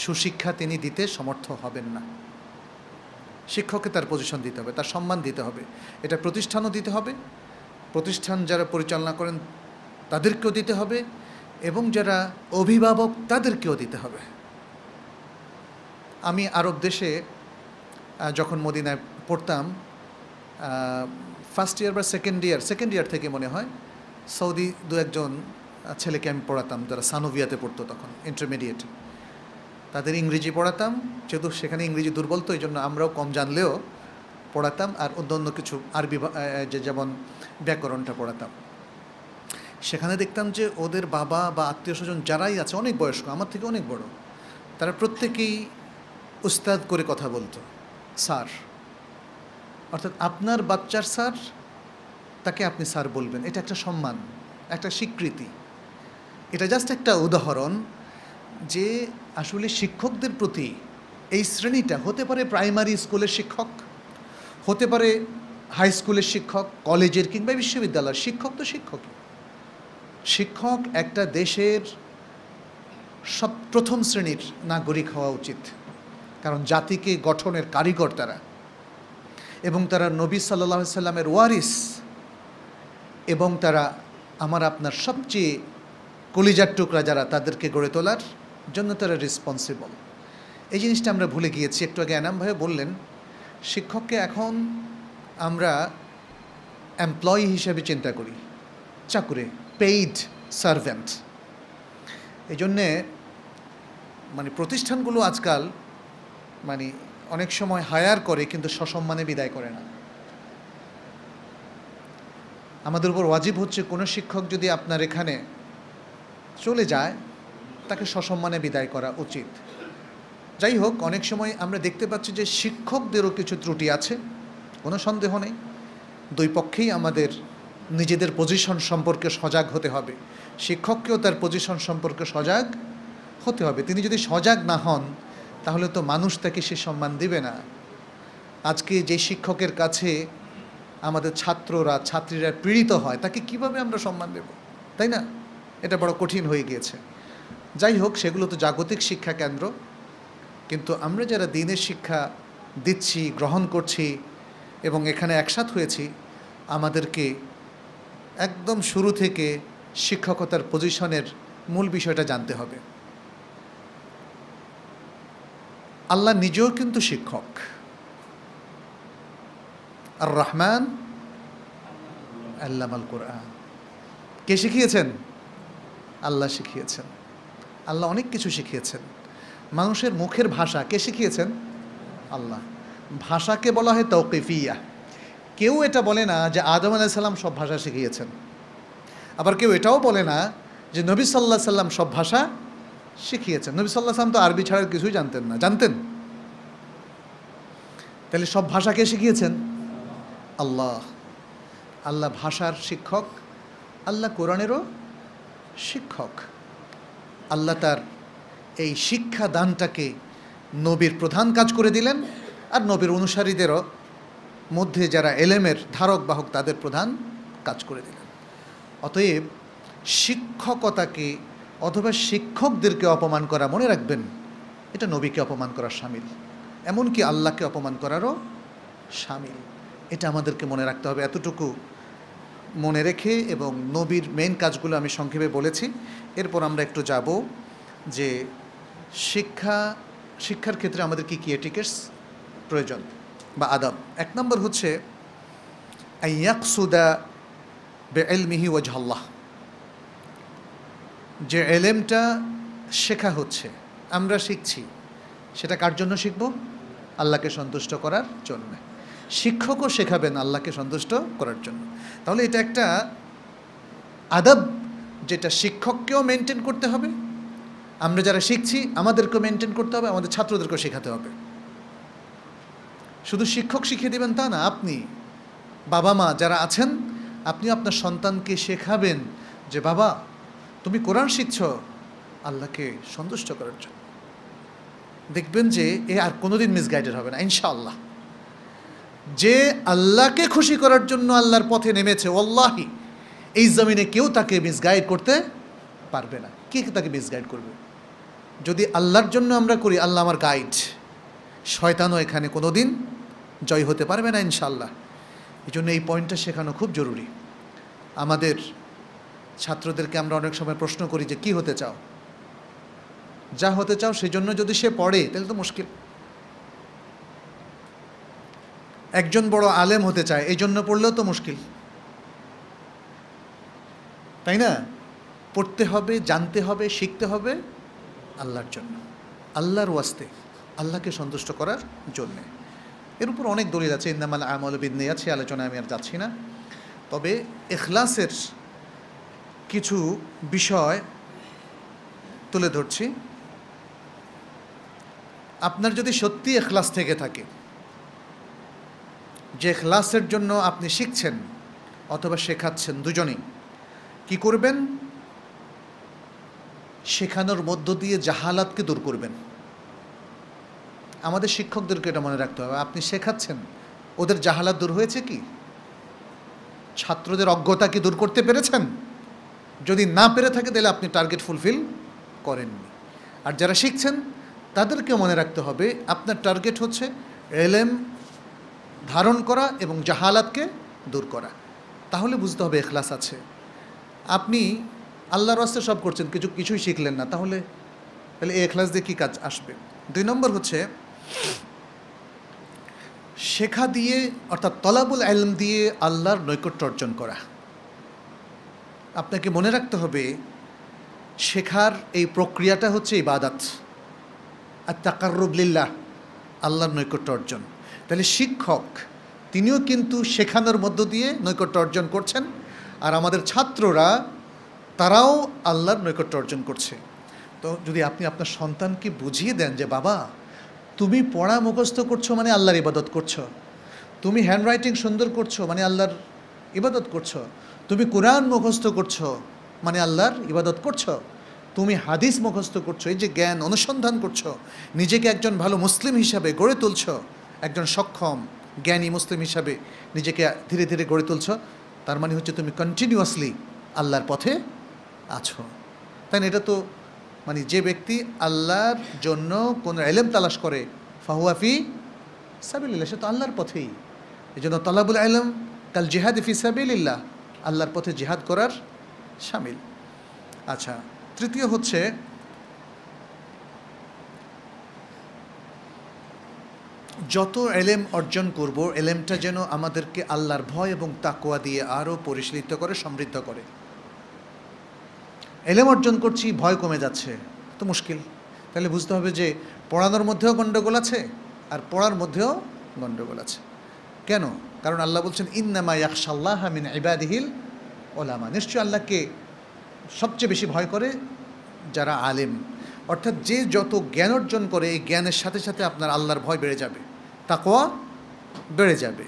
সুশিক্ষা তিনি দিতে সমর্থ হবেন না শিক্ষককে তার পজিশন দিতে হবে তার সম্মান দিতে হবে এটা প্রতিষ্ঠানও দিতে হবে প্রতিষ্ঠান যারা পরিচালনা করেন তাদেরকেও দিতে হবে এবং যারা অভিভাবক তাদেরকেও দিতে হবে আমি আরব দেশে যখন মদিনায় পড়তাম ফার্স্ট ইয়ার বা সেকেন্ড ইয়ার সেকেন্ড ইয়ার থেকে মনে হয় সৌদি দু একজন ছেলেকে আমি পড়াতাম যারা সানোভিয়াতে পড়তো তখন ইন্টারমিডিয়েট তাদের ইংরেজি পড়াতাম যেহেতু সেখানে ইংরেজি দুর্বল তো এই জন্য আমরাও কম জানলেও পড়াতাম আর অন্য অন্য কিছু আরবি যে যেমন ব্যাকরণটা পড়াতাম সেখানে দেখতাম যে ওদের বাবা বা আত্মীয় স্বজন যারাই আছে অনেক বয়স্ক আমার থেকে অনেক বড় তারা প্রত্যেকেই উস্তাদ করে কথা বলতো স্যার অর্থাৎ আপনার বাচ্চার স্যার তাকে আপনি স্যার বলবেন এটা একটা সম্মান একটা স্বীকৃতি এটা জাস্ট একটা উদাহরণ যে আসলে শিক্ষকদের প্রতি এই শ্রেণীটা হতে পারে প্রাইমারি স্কুলের শিক্ষক হতে পারে হাই স্কুলের শিক্ষক কলেজের কিংবা বিশ্ববিদ্যালয়ের শিক্ষক তো শিক্ষক শিক্ষক একটা দেশের সব প্রথম শ্রেণীর নাগরিক হওয়া উচিত কারণ জাতিকে গঠনের কারিগর তারা এবং তারা নবী সাল্লা সাল্লামের ওয়ারিস এবং তারা আমার আপনার সবচেয়ে কলিজার টুকরা যারা তাদেরকে গড়ে তোলার জন্য তারা রেসপন্সিবল এই জিনিসটা আমরা ভুলে গিয়েছি একটু আগে এনাম ভাই বললেন শিক্ষককে এখন আমরা এমপ্লয়ি হিসেবে চিন্তা করি চাকুরে পেইড সার্ভেন্ট এই জন্যে মানে প্রতিষ্ঠানগুলো আজকাল মানে অনেক সময় হায়ার করে কিন্তু সসম্মানে বিদায় করে না আমাদের উপর ওয়াজিব হচ্ছে কোনো শিক্ষক যদি আপনার এখানে চলে যায় তাকে সসম্মানে বিদায় করা উচিত যাই হোক অনেক সময় আমরা দেখতে পাচ্ছি যে শিক্ষকদেরও কিছু ত্রুটি আছে কোনো সন্দেহ নেই দুই পক্ষেই আমাদের নিজেদের পজিশন সম্পর্কে সজাগ হতে হবে শিক্ষককেও তার পজিশন সম্পর্কে সজাগ হতে হবে তিনি যদি সজাগ না হন তাহলে তো মানুষ তাকে সে সম্মান দিবে না আজকে যে শিক্ষকের কাছে আমাদের ছাত্ররা ছাত্রীরা পীড়িত হয় তাকে কিভাবে আমরা সম্মান দেব তাই না এটা বড় কঠিন হয়ে গিয়েছে যাই হোক সেগুলো তো জাগতিক শিক্ষা কেন্দ্র কিন্তু আমরা যারা দিনের শিক্ষা দিচ্ছি গ্রহণ করছি এবং এখানে একসাথ হয়েছি আমাদেরকে একদম শুরু থেকে শিক্ষকতার পজিশনের মূল বিষয়টা জানতে হবে আল্লাহ নিজেও কিন্তু শিক্ষক আর রহমান আল্লাহ আল কোরআন কে শিখিয়েছেন আল্লাহ শিখিয়েছেন আল্লাহ অনেক কিছু শিখিয়েছেন মানুষের মুখের ভাষা কে শিখিয়েছেন আল্লাহ ভাষাকে বলা হয় তৌকিফিয়া কেউ এটা বলে না যে আদম আলাইসাল্লাম সব ভাষা শিখিয়েছেন আবার কেউ এটাও বলে না যে নবী সাল্লাহ সাল্লাম সব ভাষা শিখিয়েছেন নবী সাল্লাহ সাল্লাম তো আরবি ছাড়ার কিছুই জানতেন না জানতেন তাহলে সব ভাষাকে শিখিয়েছেন আল্লাহ আল্লাহ ভাষার শিক্ষক আল্লাহ কোরআনেরও শিক্ষক আল্লাহ তার এই শিক্ষা দানটাকে নবীর প্রধান কাজ করে দিলেন আর নবীর অনুসারীদেরও মধ্যে যারা এলেমের ধারক বাহক তাদের প্রধান কাজ করে দিলেন অতএব শিক্ষকতাকে অথবা শিক্ষকদেরকে অপমান করা মনে রাখবেন এটা নবীকে অপমান করার সামিল এমনকি আল্লাহকে অপমান করারও সামিল এটা আমাদেরকে মনে রাখতে হবে এতটুকু মনে রেখে এবং নবীর মেন কাজগুলো আমি সংক্ষেপে বলেছি এরপর আমরা একটু যাব যে শিক্ষা শিক্ষার ক্ষেত্রে আমাদের কী কী এটিকেটস প্রয়োজন বা আদাব এক নম্বর হচ্ছে আইয়াকসুদা বে এলমিহি ঝল্লাহ যে এলেমটা শেখা হচ্ছে আমরা শিখছি সেটা কার জন্য শিখব আল্লাহকে সন্তুষ্ট করার জন্যে শিক্ষকও শেখাবেন আল্লাহকে সন্তুষ্ট করার জন্য তাহলে এটা একটা আদাব যেটা শিক্ষককেও মেনটেন করতে হবে আমরা যারা শিখছি আমাদেরকেও মেনটেন করতে হবে আমাদের ছাত্রদেরকেও শেখাতে হবে শুধু শিক্ষক শিখিয়ে দেবেন তা না আপনি বাবা মা যারা আছেন আপনি আপনার সন্তানকে শেখাবেন যে বাবা তুমি কোরআন শিখছ আল্লাহকে সন্তুষ্ট করার জন্য দেখবেন যে এ আর কোনোদিন মিসগাইডেড হবে না ইনশাআল্লাহ যে আল্লাহকে খুশি করার জন্য আল্লাহর পথে নেমেছে ওল্লাহি এই জমিনে কেউ তাকে মিসগাইড করতে পারবে না কে তাকে মিসগাইড করবে যদি আল্লাহর জন্য আমরা করি আল্লাহ আমার গাইড শয়তানও এখানে কোনো দিন জয় হতে পারবে না ইনশাল্লাহ এই জন্য এই পয়েন্টটা শেখানো খুব জরুরি আমাদের ছাত্রদেরকে আমরা অনেক সময় প্রশ্ন করি যে কি হতে চাও যা হতে চাও সেই জন্য যদি সে পড়ে তাহলে তো মুশকিল একজন বড় আলেম হতে চায় এই জন্য পড়লেও তো মুশকিল তাই না পড়তে হবে জানতে হবে শিখতে হবে আল্লাহর জন্য আল্লাহর ওয়াস্তে আল্লাহকে সন্তুষ্ট করার জন্যে এর উপর অনেক দলিল আছে ইন্দামাল আমল বিদ্নে আছে আলোচনায় আমি আর যাচ্ছি না তবে এখলাসের কিছু বিষয় তুলে ধরছি আপনার যদি সত্যি এখলাস থেকে থাকে যে এখলাসের জন্য আপনি শিখছেন অথবা শেখাচ্ছেন দুজনেই কি করবেন শেখানোর মধ্য দিয়ে জাহালাতকে দূর করবেন আমাদের শিক্ষকদেরকে এটা মনে রাখতে হবে আপনি শেখাচ্ছেন ওদের জাহালাত দূর হয়েছে কি ছাত্রদের অজ্ঞতা কি দূর করতে পেরেছেন যদি না পেরে থাকে তাহলে আপনি টার্গেট ফুলফিল করেননি আর যারা শিখছেন তাদেরকে মনে রাখতে হবে আপনার টার্গেট হচ্ছে এলএম ধারণ করা এবং জাহালাতকে দূর করা তাহলে বুঝতে হবে এখলাস আছে আপনি আল্লাহর রাস্তে সব করছেন কিছু কিছুই শিখলেন না তাহলে তাহলে এ দিয়ে কী কাজ আসবে দুই নম্বর হচ্ছে শেখা দিয়ে অর্থাৎ তলাবুল আলম দিয়ে আল্লাহর নৈকট্য অর্জন করা আপনাকে মনে রাখতে হবে শেখার এই প্রক্রিয়াটা হচ্ছে ইবাদাত আর তাকাররুবলিল্লাহ আল্লাহর নৈকট্য অর্জন তাহলে শিক্ষক তিনিও কিন্তু শেখানোর মধ্য দিয়ে নৈকট্য অর্জন করছেন আর আমাদের ছাত্ররা তারাও আল্লাহর নৈকট্য অর্জন করছে তো যদি আপনি আপনার সন্তানকে বুঝিয়ে দেন যে বাবা তুমি পড়া মুখস্থ করছো মানে আল্লাহর ইবাদত করছো তুমি হ্যান্ডরাইটিং সুন্দর করছো মানে আল্লাহর ইবাদত করছো তুমি কোরআন মুখস্থ করছো মানে আল্লাহর ইবাদত করছো তুমি হাদিস মুখস্থ করছো এই যে জ্ঞান অনুসন্ধান করছো নিজেকে একজন ভালো মুসলিম হিসাবে গড়ে তুলছ একজন সক্ষম জ্ঞানী মুসলিম হিসাবে নিজেকে ধীরে ধীরে গড়ে তুলছ তার মানে হচ্ছে তুমি কন্টিনিউয়াসলি আল্লাহর পথে আছো তাই এটা তো মানে যে ব্যক্তি আল্লাহর জন্য কোনো এলেম তালাশ করে ফাহুয়াফি সাবিল্লা সে তো আল্লাহর পথেই এই জন্য তলাবুল আলম কাল জেহাদ ফি সাবিল্লাহ আল্লাহর পথে জেহাদ করার সামিল আচ্ছা তৃতীয় হচ্ছে যত এলেম অর্জন করব এলেমটা যেন আমাদেরকে আল্লাহর ভয় এবং তাকোয়া দিয়ে আরও পরিশীলিত করে সমৃদ্ধ করে এলেম অর্জন করছি ভয় কমে যাচ্ছে তো মুশকিল তাহলে বুঝতে হবে যে পড়ানোর মধ্যেও গণ্ডগোল আছে আর পড়ার মধ্যেও গণ্ডগোল আছে কেন কারণ আল্লাহ বলছেন ইন্নামা ইয়াকশাল্লাহ মিন ইবাদিহিল ওলামা নিশ্চয় আল্লাহকে সবচেয়ে বেশি ভয় করে যারা আলেম অর্থাৎ যে যত জ্ঞান অর্জন করে এই জ্ঞানের সাথে সাথে আপনার আল্লাহর ভয় বেড়ে যাবে তাকোয়া বেড়ে যাবে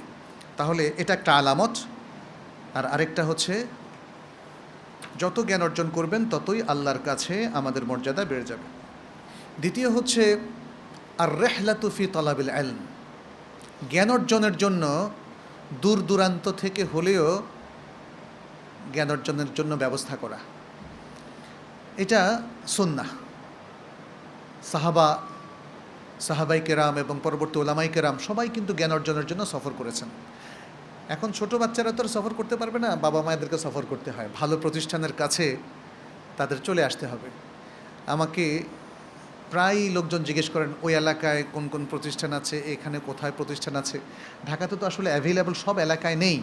তাহলে এটা একটা আলামত আর আরেকটা হচ্ছে যত জ্ঞান অর্জন করবেন ততই আল্লাহর কাছে আমাদের মর্যাদা বেড়ে যাবে দ্বিতীয় হচ্ছে আর রেহলাতুফি তলাবিল আলম জ্ঞান অর্জনের জন্য দূর দূরান্ত থেকে হলেও জ্ঞান অর্জনের জন্য ব্যবস্থা করা এটা সন্না সাহাবা সাহাবাইকেরাম এবং পরবর্তী ওলামাইকেরাম সবাই কিন্তু জ্ঞান অর্জনের জন্য সফর করেছেন এখন ছোট বাচ্চারা তো আর সফর করতে পারবে না বাবা মায়েদেরকে সফর করতে হয় ভালো প্রতিষ্ঠানের কাছে তাদের চলে আসতে হবে আমাকে প্রায়ই লোকজন জিজ্ঞেস করেন ওই এলাকায় কোন কোন প্রতিষ্ঠান আছে এখানে কোথায় প্রতিষ্ঠান আছে ঢাকাতে তো আসলে অ্যাভেলেবল সব এলাকায় নেই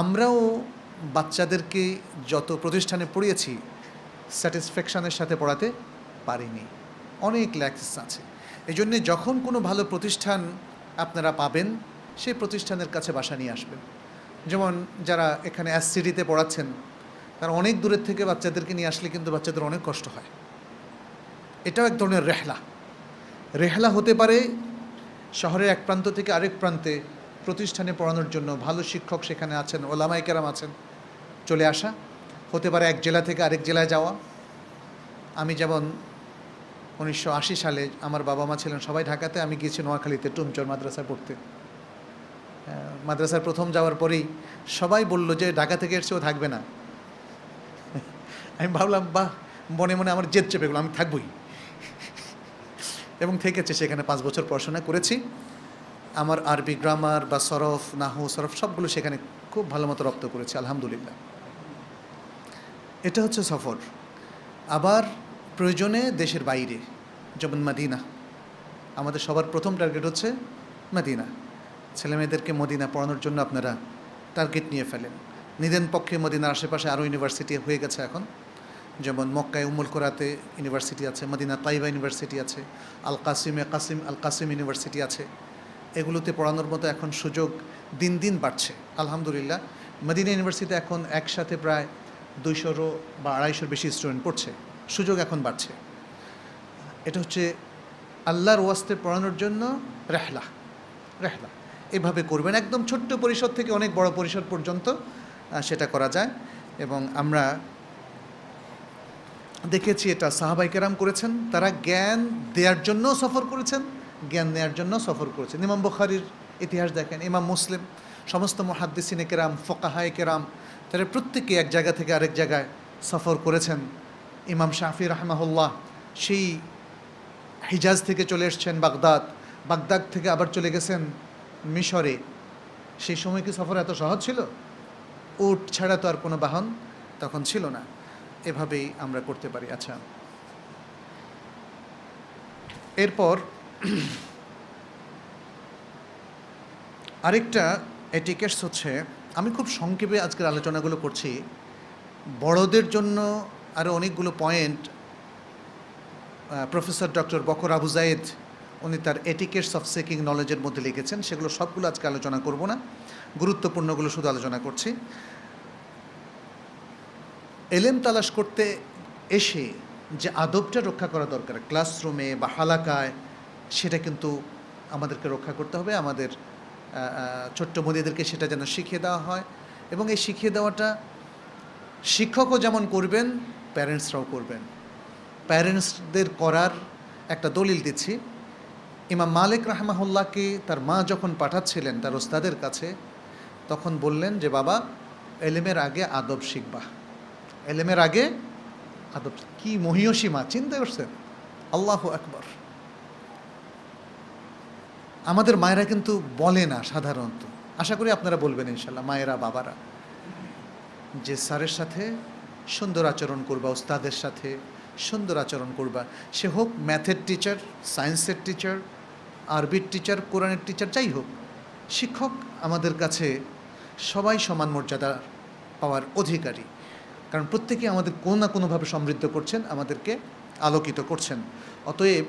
আমরাও বাচ্চাদেরকে যত প্রতিষ্ঠানে পড়িয়েছি স্যাটিসফ্যাকশানের সাথে পড়াতে পারিনি অনেক ল্যাক্স আছে এজন্য যখন কোনো ভালো প্রতিষ্ঠান আপনারা পাবেন সেই প্রতিষ্ঠানের কাছে বাসা নিয়ে আসবেন যেমন যারা এখানে অ্যাসসিডিতে পড়াচ্ছেন তারা অনেক দূরের থেকে বাচ্চাদেরকে নিয়ে আসলে কিন্তু বাচ্চাদের অনেক কষ্ট হয় এটাও এক ধরনের রেহলা রেহলা হতে পারে শহরের এক প্রান্ত থেকে আরেক প্রান্তে প্রতিষ্ঠানে পড়ানোর জন্য ভালো শিক্ষক সেখানে আছেন ওলামাই কেরাম আছেন চলে আসা হতে পারে এক জেলা থেকে আরেক জেলায় যাওয়া আমি যেমন উনিশশো সালে আমার বাবা মা ছিলেন সবাই ঢাকাতে আমি গিয়েছি নোয়াখালীতে টুমচর মাদ্রাসায় পড়তে মাদ্রাসার প্রথম যাওয়ার পরেই সবাই বলল যে ঢাকা থেকে এসছে ও থাকবে না *laughs* আমি ভাবলাম বাহ মনে মনে আমার জেদ চেপে গেলো আমি থাকবই *laughs* এবং থেকেছে সেখানে পাঁচ বছর পড়াশোনা করেছি আমার আরবি গ্রামার বা সরফ নাহু সরফ সবগুলো সেখানে খুব ভালো মতো রপ্ত করেছি আলহামদুলিল্লাহ এটা হচ্ছে সফর আবার প্রয়োজনে দেশের বাইরে যেমন মাদিনা আমাদের সবার প্রথম টার্গেট হচ্ছে মাদিনা ছেলেমেয়েদেরকে মদিনা পড়ানোর জন্য আপনারা টার্গেট নিয়ে ফেলেন নিদেন পক্ষে মদিনার আশেপাশে আরও ইউনিভার্সিটি হয়ে গেছে এখন যেমন মক্কায় উমুল কোরাতে ইউনিভার্সিটি আছে মদিনা তাইবা ইউনিভার্সিটি আছে আল কাসিমে কাসিম আল কাসিম ইউনিভার্সিটি আছে এগুলোতে পড়ানোর মতো এখন সুযোগ দিন দিন বাড়ছে আলহামদুলিল্লাহ মদিনা ইউনিভার্সিটি এখন একসাথে প্রায় দুইশোরও বা আড়াইশোর বেশি স্টুডেন্ট পড়ছে সুযোগ এখন বাড়ছে এটা হচ্ছে আল্লাহর ওয়াস্তে পড়ানোর জন্য রেহলা রেহলা এভাবে করবেন একদম ছোট্ট পরিষদ থেকে অনেক বড় পরিষদ পর্যন্ত সেটা করা যায় এবং আমরা দেখেছি এটা সাহাবাইকেরাম করেছেন তারা জ্ঞান দেওয়ার জন্য সফর করেছেন জ্ঞান নেওয়ার জন্য সফর করেছেন ইমাম বখারির ইতিহাস দেখেন ইমাম মুসলিম সমস্ত মহাদ্দিসিনে কেরাম ফোকাহায় কেরাম তারা প্রত্যেকে এক জায়গা থেকে আরেক জায়গায় সফর করেছেন ইমাম শাফি রাহমাহুল্লাহ সেই হিজাজ থেকে চলে এসছেন বাগদাদ বাগদাদ থেকে আবার চলে গেছেন মিশরে সেই সময় কি সফর এত সহজ ছিল উট ছাড়া তো আর কোনো বাহন তখন ছিল না এভাবেই আমরা করতে পারি আচ্ছা এরপর আরেকটা এটিকেটস হচ্ছে আমি খুব সংক্ষেপে আজকের আলোচনাগুলো করছি বড়দের জন্য আরও অনেকগুলো point professor doctor Bakr Abu Zayd উনি তার এটিকেটস অফ সেকিং নলেজের মধ্যে লিখেছেন সেগুলো সবগুলো আজকে আলোচনা করব না গুরুত্বপূর্ণগুলো শুধু আলোচনা করছি এলেম তালাশ করতে এসে যে আদবটা রক্ষা করা দরকার ক্লাসরুমে বা হালাকায় সেটা কিন্তু আমাদেরকে রক্ষা করতে হবে আমাদের ছোট্ট মোদীদেরকে সেটা যেন শিখিয়ে দেওয়া হয় এবং এই শিখিয়ে দেওয়াটা শিক্ষকও যেমন করবেন প্যারেন্টসরাও করবেন প্যারেন্টসদের করার একটা দলিল দিচ্ছি ইমাম মালিক রাহমাহুল্লাহকে তার মা যখন পাঠাচ্ছিলেন তার ওস্তাদের কাছে তখন বললেন যে বাবা এলেমের আগে আদব শিখবা এলেমের আগে আদব কি মহিয়সী মা চিন্তা করছেন আল্লাহ একবার আমাদের মায়েরা কিন্তু বলে না সাধারণত আশা করি আপনারা বলবেন ইনশাল্লাহ মায়েরা বাবারা যে স্যারের সাথে সুন্দর আচরণ করবা ওস্তাদের সাথে সুন্দর আচরণ করবা সে হোক ম্যাথের টিচার সায়েন্সের টিচার আরবির টিচার কোরআনের টিচার যাই হোক শিক্ষক আমাদের কাছে সবাই সমান মর্যাদা পাওয়ার অধিকারী কারণ প্রত্যেকে আমাদের কোনো না কোনোভাবে সমৃদ্ধ করছেন আমাদেরকে আলোকিত করছেন অতএব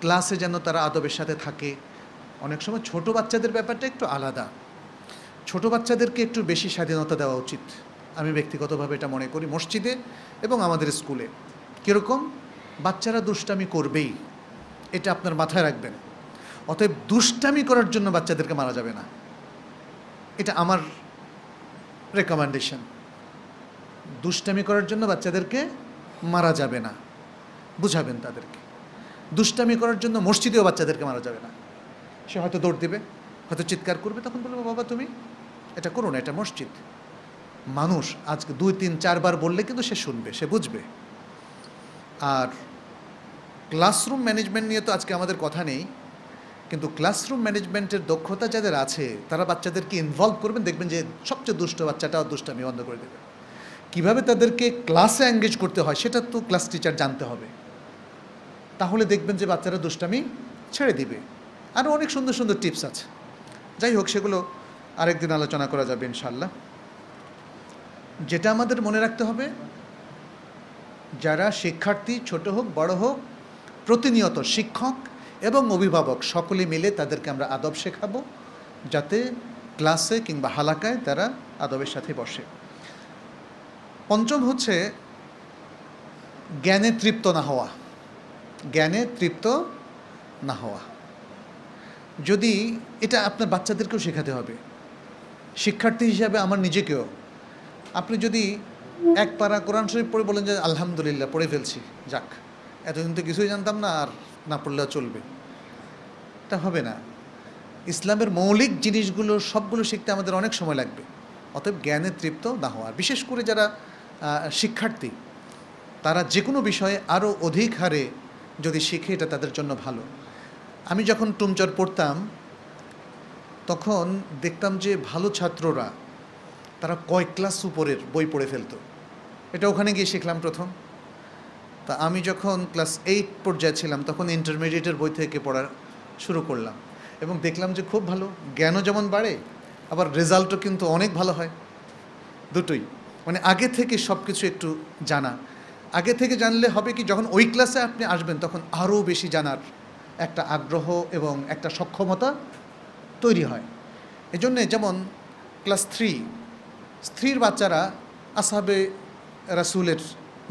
ক্লাসে যেন তারা আদবের সাথে থাকে অনেক সময় ছোট বাচ্চাদের ব্যাপারটা একটু আলাদা ছোট বাচ্চাদেরকে একটু বেশি স্বাধীনতা দেওয়া উচিত আমি ব্যক্তিগতভাবে এটা মনে করি মসজিদে এবং আমাদের স্কুলে কীরকম বাচ্চারা দুষ্টামি করবেই এটা আপনার মাথায় রাখবেন অতএব দুষ্টামি করার জন্য বাচ্চাদেরকে মারা যাবে না এটা আমার রেকমেন্ডেশন দুষ্টামি করার জন্য বাচ্চাদেরকে মারা যাবে না বুঝাবেন তাদেরকে দুষ্টামি করার জন্য মসজিদেও বাচ্চাদেরকে মারা যাবে না সে হয়তো দৌড় দেবে হয়তো চিৎকার করবে তখন বলবো বাবা তুমি এটা করো না এটা মসজিদ মানুষ আজকে দুই তিন চারবার বললে কিন্তু সে শুনবে সে বুঝবে আর ক্লাসরুম ম্যানেজমেন্ট নিয়ে তো আজকে আমাদের কথা নেই কিন্তু ক্লাসরুম ম্যানেজমেন্টের দক্ষতা যাদের আছে তারা বাচ্চাদেরকে ইনভলভ করবেন দেখবেন যে সবচেয়ে দুষ্ট বাচ্চাটাও আমি বন্ধ করে দেবে কীভাবে তাদেরকে ক্লাসে এঙ্গেজ করতে হয় সেটা তো ক্লাস টিচার জানতে হবে তাহলে দেখবেন যে বাচ্চারা দুষ্টামি ছেড়ে দিবে আরও অনেক সুন্দর সুন্দর টিপস আছে যাই হোক সেগুলো আরেকদিন আলোচনা করা যাবে ইনশাল্লাহ যেটা আমাদের মনে রাখতে হবে যারা শিক্ষার্থী ছোট হোক বড় হোক প্রতিনিয়ত শিক্ষক এবং অভিভাবক সকলে মিলে তাদেরকে আমরা আদব শেখাবো যাতে ক্লাসে কিংবা হালাকায় তারা আদবের সাথে বসে পঞ্চম হচ্ছে জ্ঞানে তৃপ্ত না হওয়া জ্ঞানে তৃপ্ত না হওয়া যদি এটা আপনার বাচ্চাদেরকেও শেখাতে হবে শিক্ষার্থী হিসাবে আমার নিজেকেও আপনি যদি এক পারা কোরআন শরীফ পড়ে বলেন যে আলহামদুলিল্লাহ পড়ে ফেলছি যাক এতদিন তো কিছুই জানতাম না আর না পড়লেও চলবে তা হবে না ইসলামের মৌলিক জিনিসগুলো সবগুলো শিখতে আমাদের অনেক সময় লাগবে অতএব জ্ঞানে তৃপ্ত না হওয়ার বিশেষ করে যারা শিক্ষার্থী তারা যে কোনো বিষয়ে আরও অধিক হারে যদি শিখে এটা তাদের জন্য ভালো আমি যখন টুমচর পড়তাম তখন দেখতাম যে ভালো ছাত্ররা তারা কয়েক ক্লাস উপরের বই পড়ে ফেলত এটা ওখানে গিয়ে শিখলাম প্রথম তা আমি যখন ক্লাস এইট পর্যায়ে ছিলাম তখন ইন্টারমিডিয়েটের বই থেকে পড়া শুরু করলাম এবং দেখলাম যে খুব ভালো জ্ঞানও যেমন বাড়ে আবার রেজাল্টও কিন্তু অনেক ভালো হয় দুটোই মানে আগে থেকে সব কিছু একটু জানা আগে থেকে জানলে হবে কি যখন ওই ক্লাসে আপনি আসবেন তখন আরও বেশি জানার একটা আগ্রহ এবং একটা সক্ষমতা তৈরি হয় এজন্যে যেমন ক্লাস থ্রি স্ত্রীর বাচ্চারা আসাবে রাসুলের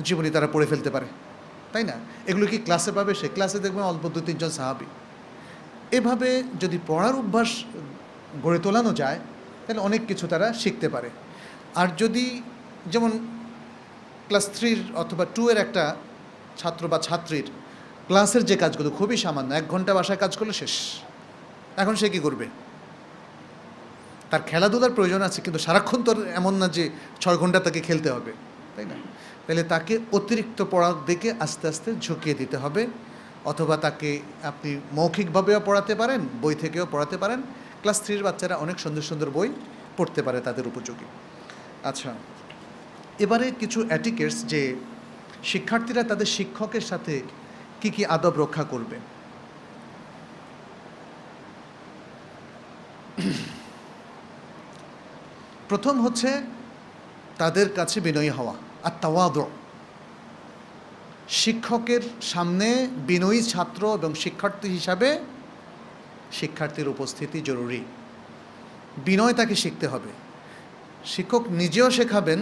জীবনী তারা পড়ে ফেলতে পারে তাই না এগুলো কি ক্লাসে পাবে সে ক্লাসে দেখবেন অল্প দু তিনজন সাহাবি এভাবে যদি পড়ার অভ্যাস গড়ে তোলানো যায় তাহলে অনেক কিছু তারা শিখতে পারে আর যদি যেমন ক্লাস থ্রির অথবা টু এর একটা ছাত্র বা ছাত্রীর ক্লাসের যে কাজগুলো খুবই সামান্য এক ঘন্টা বাসায় কাজ করলে শেষ এখন সে কী করবে তার খেলাধুলার প্রয়োজন আছে কিন্তু সারাক্ষণ তো এমন না যে ছয় ঘন্টা তাকে খেলতে হবে তাই না তাহলে তাকে অতিরিক্ত পড়ার দিকে আস্তে আস্তে ঝুঁকিয়ে দিতে হবে অথবা তাকে আপনি মৌখিকভাবেও পড়াতে পারেন বই থেকেও পড়াতে পারেন ক্লাস থ্রির বাচ্চারা অনেক সুন্দর সুন্দর বই পড়তে পারে তাদের উপযোগী আচ্ছা এবারে কিছু অ্যাটিকেটস যে শিক্ষার্থীরা তাদের শিক্ষকের সাথে কি কি আদব রক্ষা করবে প্রথম হচ্ছে তাদের কাছে বিনয়ী হওয়া আর তাওয়াদ শিক্ষকের সামনে বিনয়ী ছাত্র এবং শিক্ষার্থী হিসাবে শিক্ষার্থীর উপস্থিতি জরুরি বিনয় তাকে শিখতে হবে শিক্ষক নিজেও শেখাবেন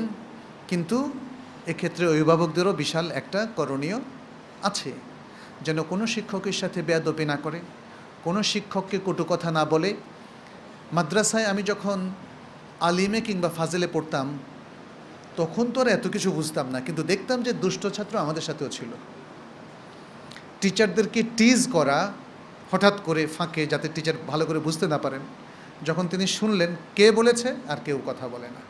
কিন্তু এক্ষেত্রে অভিভাবকদেরও বিশাল একটা করণীয় আছে যেন কোনো শিক্ষকের সাথে বেয়াদপি না করে কোনো শিক্ষককে কটু কথা না বলে মাদ্রাসায় আমি যখন আলিমে কিংবা ফাজেলে পড়তাম তখন তো আর এত কিছু বুঝতাম না কিন্তু দেখতাম যে দুষ্ট ছাত্র আমাদের সাথেও ছিল টিচারদেরকে টিজ করা হঠাৎ করে ফাঁকে যাতে টিচার ভালো করে বুঝতে না পারেন যখন তিনি শুনলেন কে বলেছে আর কেউ কথা বলে না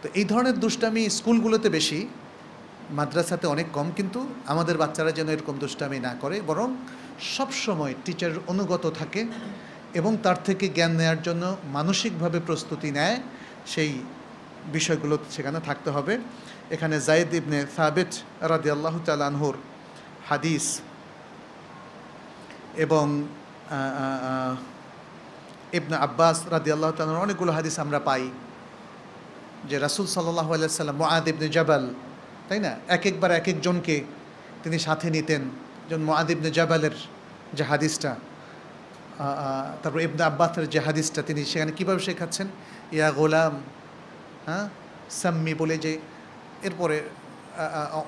তো এই ধরনের দুষ্টামি স্কুলগুলোতে বেশি মাদ্রাসাতে অনেক কম কিন্তু আমাদের বাচ্চারা যেন এরকম দুষ্টামি না করে বরং সবসময় টিচার অনুগত থাকে এবং তার থেকে জ্ঞান নেয়ার জন্য মানসিকভাবে প্রস্তুতি নেয় সেই বিষয়গুলো সেখানে থাকতে হবে এখানে জায়েদ ইবনে সাবেট রাদি আল্লাহ তালানহুর হাদিস এবং ইবনে আব্বাস রাদি আল্লাহ তালার অনেকগুলো হাদিস আমরা পাই যে রাসুল সাল্লাহ আলাইসাল্লাম মোয়াদ ইবনে জাবাল তাই না এক একবার এক একজনকে তিনি সাথে নিতেন যেমন মোয়াদ ইবনে জাবালের যে হাদিসটা তারপর ইবনা আব্বাসের যে হাদিসটা তিনি সেখানে কীভাবে শেখাচ্ছেন ইয়া গোলাম হ্যাঁ সাম্মি বলে যে এরপরে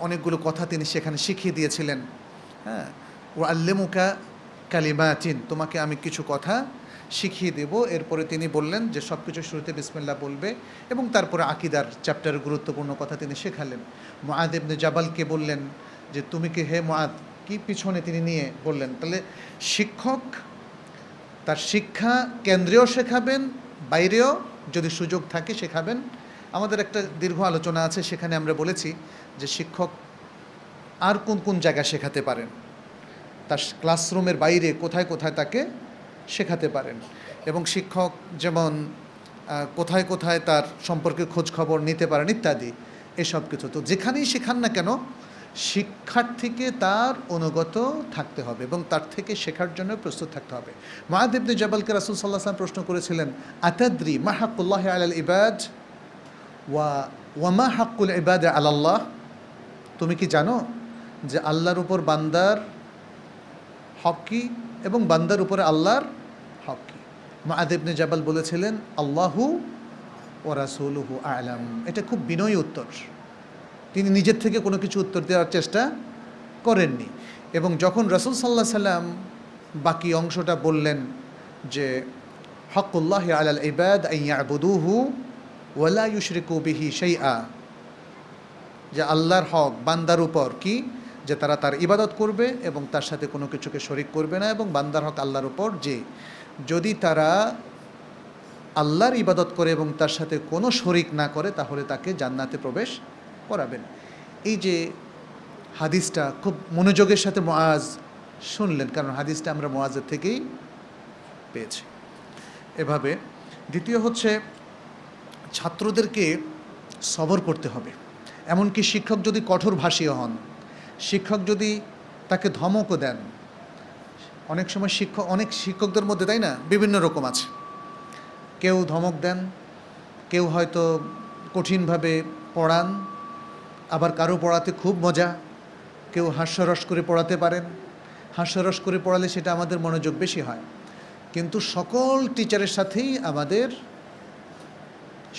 অনেকগুলো কথা তিনি সেখানে শিখিয়ে দিয়েছিলেন হ্যাঁ ও আল্লেমুকা চিন তোমাকে আমি কিছু কথা শিখিয়ে দেব এরপরে তিনি বললেন যে সব কিছু শুরুতে বিসমিল্লা বলবে এবং তারপরে আকিদার চ্যাপ্টারের গুরুত্বপূর্ণ কথা তিনি শেখালেন মহাদ ইবনে জাবালকে বললেন যে তুমি কি হে মহাদ কি পিছনে তিনি নিয়ে বললেন তাহলে শিক্ষক তার শিক্ষা কেন্দ্রেও শেখাবেন বাইরেও যদি সুযোগ থাকে শেখাবেন আমাদের একটা দীর্ঘ আলোচনা আছে সেখানে আমরা বলেছি যে শিক্ষক আর কোন কোন জায়গায় শেখাতে পারেন তার ক্লাসরুমের বাইরে কোথায় কোথায় তাকে শেখাতে পারেন এবং শিক্ষক যেমন কোথায় কোথায় তার সম্পর্কে খোঁজ খবর নিতে পারেন ইত্যাদি এসব কিছু তো যেখানেই শেখান না কেন শিক্ষার্থীকে তার অনুগত থাকতে হবে এবং তার থেকে শেখার জন্য প্রস্তুত থাকতে হবে মাহাদেবনে জবালকে রাসুল সাল্লাহ সাল্লাম প্রশ্ন করেছিলেন আতাদ্রি মা হাকুল্লাহ আল ইবাদ ওয়া ওয়ামা হাক্কুল ইবাদ আলাল্লাহ তুমি কি জানো যে আল্লাহর উপর বান্দার হক কি এবং বান্দার উপরে আল্লাহর হক কি নে জাবাল বলেছিলেন আল্লাহু ও রাসুলহু আলাম এটা খুব বিনয়ী উত্তর তিনি নিজের থেকে কোনো কিছু উত্তর দেওয়ার চেষ্টা করেননি এবং যখন রসুল সাল্লাহ সাল্লাম বাকি অংশটা বললেন যে হকুল্লাহ আলাল ইবাদ আইয়াবুদুহু ওয়ালা ইউশরিকু কবিহি সেই আ যে আল্লাহর হক বান্দার উপর কি যে তারা তার ইবাদত করবে এবং তার সাথে কোনো কিছুকে শরিক করবে না এবং বান্দার হক আল্লাহর উপর যে যদি তারা আল্লাহর ইবাদত করে এবং তার সাথে কোনো শরিক না করে তাহলে তাকে জান্নাতে প্রবেশ পড়াবেন এই যে হাদিসটা খুব মনোযোগের সাথে মোয়াজ শুনলেন কারণ হাদিসটা আমরা মোয়াজের থেকেই পেয়েছি এভাবে দ্বিতীয় হচ্ছে ছাত্রদেরকে সবর করতে হবে এমনকি শিক্ষক যদি কঠোর ভাষীয় হন শিক্ষক যদি তাকে ধমকও দেন অনেক সময় শিক্ষক অনেক শিক্ষকদের মধ্যে তাই না বিভিন্ন রকম আছে কেউ ধমক দেন কেউ হয়তো কঠিনভাবে পড়ান আবার কারো পড়াতে খুব মজা কেউ হাস্যরস করে পড়াতে পারেন হাস্যরস করে পড়ালে সেটা আমাদের মনোযোগ বেশি হয় কিন্তু সকল টিচারের সাথেই আমাদের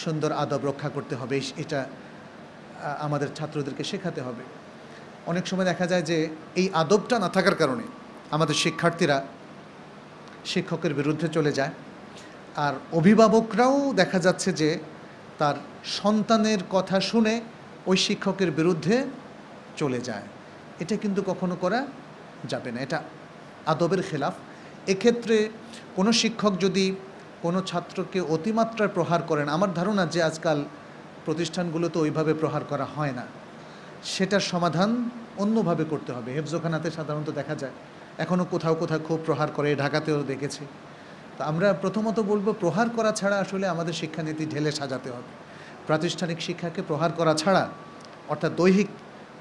সুন্দর আদব রক্ষা করতে হবে এটা আমাদের ছাত্রদেরকে শেখাতে হবে অনেক সময় দেখা যায় যে এই আদবটা না থাকার কারণে আমাদের শিক্ষার্থীরা শিক্ষকের বিরুদ্ধে চলে যায় আর অভিভাবকরাও দেখা যাচ্ছে যে তার সন্তানের কথা শুনে ওই শিক্ষকের বিরুদ্ধে চলে যায় এটা কিন্তু কখনো করা যাবে না এটা আদবের খেলাফ এক্ষেত্রে কোনো শিক্ষক যদি কোনো ছাত্রকে অতিমাত্রায় প্রহার করেন আমার ধারণা যে আজকাল প্রতিষ্ঠানগুলোতে ওইভাবে প্রহার করা হয় না সেটার সমাধান অন্যভাবে করতে হবে হেফজোখানাতে সাধারণত দেখা যায় এখনও কোথাও কোথাও খুব প্রহার করে ঢাকাতেও দেখেছি তো আমরা প্রথমত বলবো প্রহার করা ছাড়া আসলে আমাদের শিক্ষানীতি ঢেলে সাজাতে হবে প্রাতিষ্ঠানিক শিক্ষাকে প্রহার করা ছাড়া অর্থাৎ দৈহিক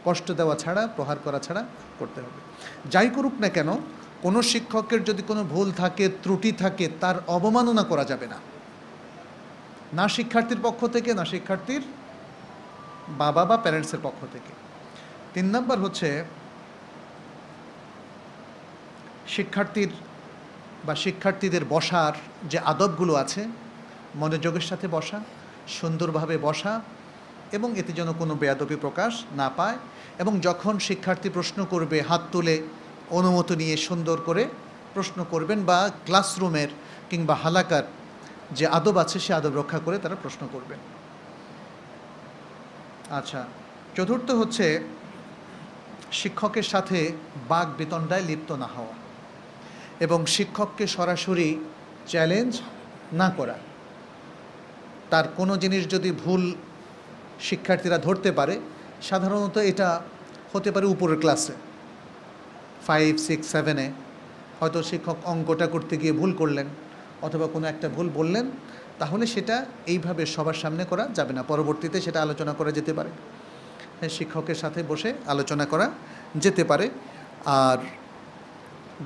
কষ্ট দেওয়া ছাড়া প্রহার করা ছাড়া করতে হবে যাই করুক না কেন কোনো শিক্ষকের যদি কোনো ভুল থাকে ত্রুটি থাকে তার অবমাননা করা যাবে না না শিক্ষার্থীর পক্ষ থেকে না শিক্ষার্থীর বাবা বা প্যারেন্টসের পক্ষ থেকে তিন নম্বর হচ্ছে শিক্ষার্থীর বা শিক্ষার্থীদের বসার যে আদবগুলো আছে মনোযোগের সাথে বসা সুন্দরভাবে বসা এবং এতে যেন কোনো বেয়াদবি প্রকাশ না পায় এবং যখন শিক্ষার্থী প্রশ্ন করবে হাত তুলে অনুমতি নিয়ে সুন্দর করে প্রশ্ন করবেন বা ক্লাসরুমের কিংবা হালাকার যে আদব আছে সে আদব রক্ষা করে তারা প্রশ্ন করবেন আচ্ছা চতুর্থ হচ্ছে শিক্ষকের সাথে বাক বেতনটায় লিপ্ত না হওয়া এবং শিক্ষককে সরাসরি চ্যালেঞ্জ না করা তার কোনো জিনিস যদি ভুল শিক্ষার্থীরা ধরতে পারে সাধারণত এটা হতে পারে উপরের ক্লাসে ফাইভ সিক্স সেভেনে হয়তো শিক্ষক অঙ্কটা করতে গিয়ে ভুল করলেন অথবা কোনো একটা ভুল বললেন তাহলে সেটা এইভাবে সবার সামনে করা যাবে না পরবর্তীতে সেটা আলোচনা করা যেতে পারে হ্যাঁ, শিক্ষকের সাথে বসে আলোচনা করা যেতে পারে আর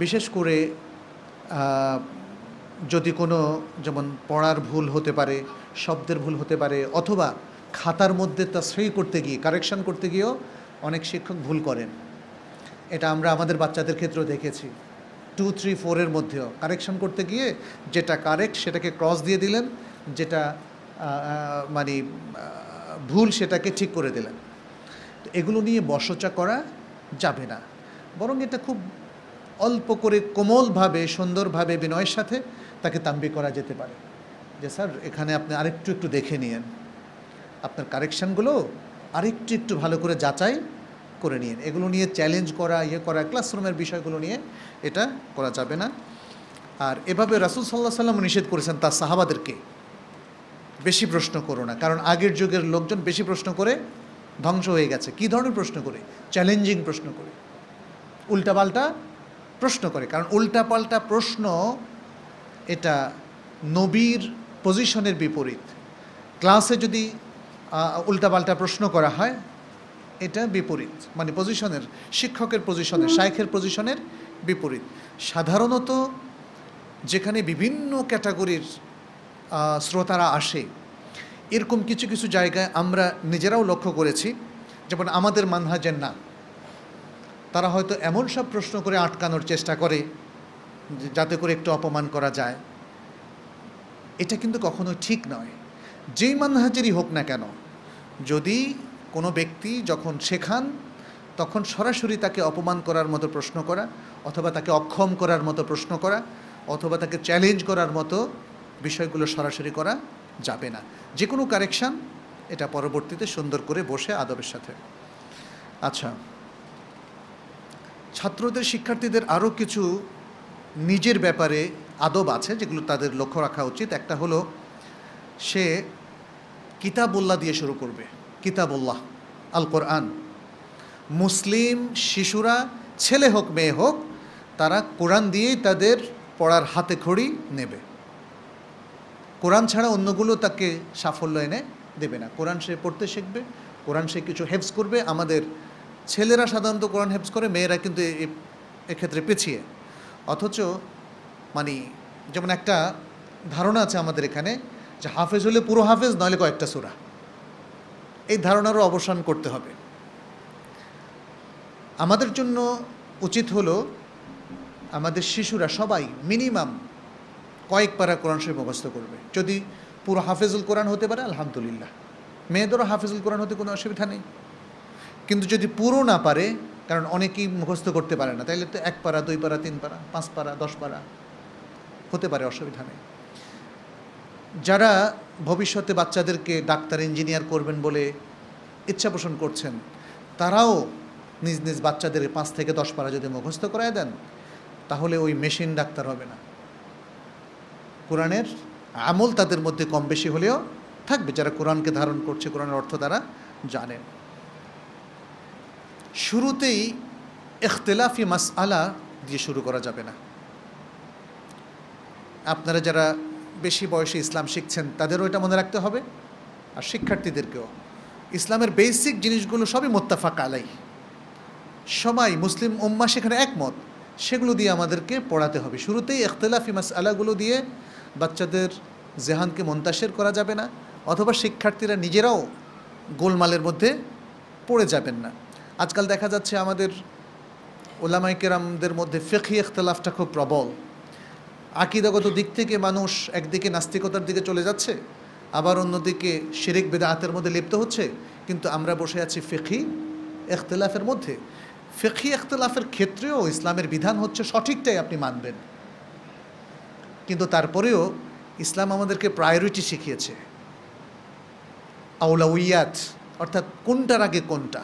বিশেষ করে যদি কোনো যেমন পড়ার ভুল হতে পারে শব্দের ভুল হতে পারে অথবা খাতার মধ্যে তা শ্রেয় করতে গিয়ে কারেকশন করতে গিয়েও অনেক শিক্ষক ভুল করেন এটা আমরা আমাদের বাচ্চাদের ক্ষেত্রেও দেখেছি টু থ্রি ফোরের মধ্যেও কারেকশন করতে গিয়ে যেটা কারেক্ট সেটাকে ক্রস দিয়ে দিলেন যেটা মানে ভুল সেটাকে ঠিক করে দিলেন এগুলো নিয়ে বসচা করা যাবে না বরং এটা খুব অল্প করে কোমলভাবে সুন্দরভাবে বিনয়ের সাথে তাকে তাম্বি করা যেতে পারে যে স্যার এখানে আপনি আরেকটু একটু দেখে নিন আপনার কারেকশানগুলো আরেকটু একটু ভালো করে যাচাই করে নিন এগুলো নিয়ে চ্যালেঞ্জ করা ইয়ে করা ক্লাসরুমের বিষয়গুলো নিয়ে এটা করা যাবে না আর এভাবে রাসুল সাল্লাহ সাল্লাম নিষেধ করেছেন তার সাহাবাদেরকে বেশি প্রশ্ন করো না কারণ আগের যুগের লোকজন বেশি প্রশ্ন করে ধ্বংস হয়ে গেছে কী ধরনের প্রশ্ন করে চ্যালেঞ্জিং প্রশ্ন করে উল্টাপাল্টা প্রশ্ন করে কারণ উল্টাপাল্টা প্রশ্ন এটা নবীর পজিশনের বিপরীত ক্লাসে যদি উল্টাপাল্টা প্রশ্ন করা হয় এটা বিপরীত মানে পজিশনের শিক্ষকের পজিশনের শাইখের পজিশনের বিপরীত সাধারণত যেখানে বিভিন্ন ক্যাটাগরির শ্রোতারা আসে এরকম কিছু কিছু জায়গায় আমরা নিজেরাও লক্ষ্য করেছি যেমন আমাদের মানহাজের না তারা হয়তো এমন সব প্রশ্ন করে আটকানোর চেষ্টা করে যাতে করে একটু অপমান করা যায় এটা কিন্তু কখনো ঠিক নয় যেই মানহাজেরই হোক না কেন যদি কোনো ব্যক্তি যখন শেখান তখন সরাসরি তাকে অপমান করার মতো প্রশ্ন করা অথবা তাকে অক্ষম করার মতো প্রশ্ন করা অথবা তাকে চ্যালেঞ্জ করার মতো বিষয়গুলো সরাসরি করা যাবে না যে কোনো কারেকশান এটা পরবর্তীতে সুন্দর করে বসে আদবের সাথে আচ্ছা ছাত্রদের শিক্ষার্থীদের আরও কিছু নিজের ব্যাপারে আদব আছে যেগুলো তাদের লক্ষ্য রাখা উচিত একটা হলো সে কিতাবুল্লাহ দিয়ে শুরু করবে কিতাবুল্লাহ আল কোরআন মুসলিম শিশুরা ছেলে হোক মেয়ে হোক তারা কোরআন দিয়েই তাদের পড়ার হাতে খড়ি নেবে কোরআন ছাড়া অন্যগুলো তাকে সাফল্য এনে দেবে না কোরআন সে পড়তে শিখবে কোরআন সে কিছু হেফজ করবে আমাদের ছেলেরা সাধারণত কোরআন হেফজ করে মেয়েরা কিন্তু এক্ষেত্রে পিছিয়ে অথচ মানে যেমন একটা ধারণা আছে আমাদের এখানে যে হাফেজ হলে পুরো হাফেজ নইলে কয়েকটা সুরা এই ধারণারও অবসান করতে হবে আমাদের জন্য উচিত হলো আমাদের শিশুরা সবাই মিনিমাম কয়েক পারা কোরআন শরীফ মুখস্থ করবে যদি পুরো হাফেজুল কোরআন হতে পারে আলহামদুলিল্লাহ মেয়েদেরও হাফেজুল কোরআন হতে কোনো অসুবিধা নেই কিন্তু যদি পুরো না পারে কারণ অনেকেই মুখস্থ করতে পারে না তাইলে তো এক পারা দুই পারা তিন পারা পাঁচ পারা দশ পারা হতে পারে অসুবিধা নেই যারা ভবিষ্যতে বাচ্চাদেরকে ডাক্তার ইঞ্জিনিয়ার করবেন বলে ইচ্ছা পোষণ করছেন তারাও নিজ নিজ বাচ্চাদের পাঁচ থেকে দশ পারা যদি মুখস্থ করায় দেন তাহলে ওই মেশিন ডাক্তার হবে না কোরআনের আমল তাদের মধ্যে কম বেশি হলেও থাকবে যারা কোরআনকে ধারণ করছে কোরআনের অর্থ তারা জানেন শুরুতেই এখতেলাফি মাস আলা দিয়ে শুরু করা যাবে না আপনারা যারা বেশি বয়সে ইসলাম শিখছেন তাদেরও এটা মনে রাখতে হবে আর শিক্ষার্থীদেরকেও ইসলামের বেসিক জিনিসগুলো সবই মোত্তাফাক আলাই সবাই মুসলিম উম্মা সেখানে একমত সেগুলো দিয়ে আমাদেরকে পড়াতে হবে শুরুতেই এখতলাফি মাস আলাগুলো দিয়ে বাচ্চাদের জেহানকে মন্তাসের করা যাবে না অথবা শিক্ষার্থীরা নিজেরাও গোলমালের মধ্যে পড়ে যাবেন না আজকাল দেখা যাচ্ছে আমাদের ওলামাইকেরামদের মধ্যে ফেকি এখতলাফটা খুব প্রবল আকিদাগত দিক থেকে মানুষ একদিকে নাস্তিকতার দিকে চলে যাচ্ছে আবার অন্যদিকে শিরিক বেদাহাতের মধ্যে লিপ্ত হচ্ছে কিন্তু আমরা বসে আছি ফেখি এখতলাফের মধ্যে ফেকি এখতলাফের ক্ষেত্রেও ইসলামের বিধান হচ্ছে সঠিকটাই আপনি মানবেন কিন্তু তারপরেও ইসলাম আমাদেরকে প্রায়োরিটি শিখিয়েছে উইয়াত অর্থাৎ কোনটার আগে কোনটা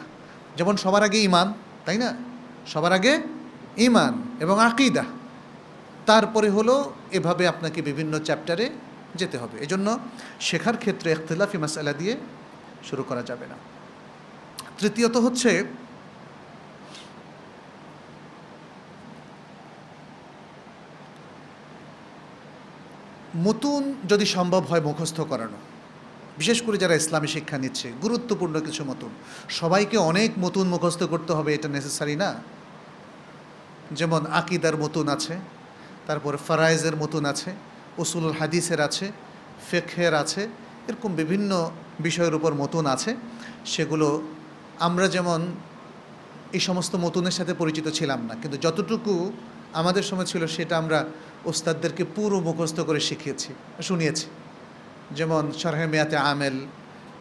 যেমন সবার আগে ইমান তাই না সবার আগে ইমান এবং আকিদা তারপরে হলো এভাবে আপনাকে বিভিন্ন চ্যাপ্টারে যেতে হবে এজন্য শেখার ক্ষেত্রে এখতলাফি মাসালা দিয়ে শুরু করা যাবে না তৃতীয়ত হচ্ছে মতুন যদি সম্ভব হয় মুখস্থ করানো বিশেষ করে যারা ইসলামী শিক্ষা নিচ্ছে গুরুত্বপূর্ণ কিছু মতন সবাইকে অনেক মতুন মুখস্থ করতে হবে এটা নেসেসারি না যেমন আকিদার মতুন আছে তারপর ফারাইজের মতন আছে উসুল হাদিসের আছে ফেকহের আছে এরকম বিভিন্ন বিষয়ের উপর মতন আছে সেগুলো আমরা যেমন এই সমস্ত মতনের সাথে পরিচিত ছিলাম না কিন্তু যতটুকু আমাদের সময় ছিল সেটা আমরা ওস্তাদদেরকে পুরো মুখস্থ করে শিখিয়েছি শুনিয়েছি যেমন শরহে মেয়াতে আমেল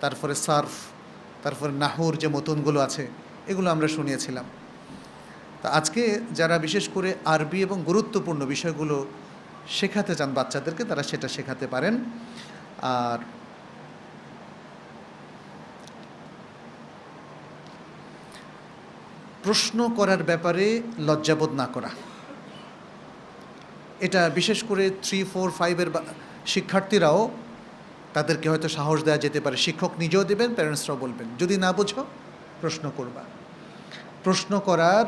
তারপরে সার্ফ তারপরে নাহুর যে মতনগুলো আছে এগুলো আমরা শুনিয়েছিলাম তা আজকে যারা বিশেষ করে আরবি এবং গুরুত্বপূর্ণ বিষয়গুলো শেখাতে চান বাচ্চাদেরকে তারা সেটা শেখাতে পারেন আর প্রশ্ন করার ব্যাপারে লজ্জাবোধ না করা এটা বিশেষ করে থ্রি ফোর ফাইভের শিক্ষার্থীরাও তাদেরকে হয়তো সাহস দেওয়া যেতে পারে শিক্ষক নিজেও দেবেন প্যারেন্টসরাও বলবেন যদি না বোঝো প্রশ্ন করবা প্রশ্ন করার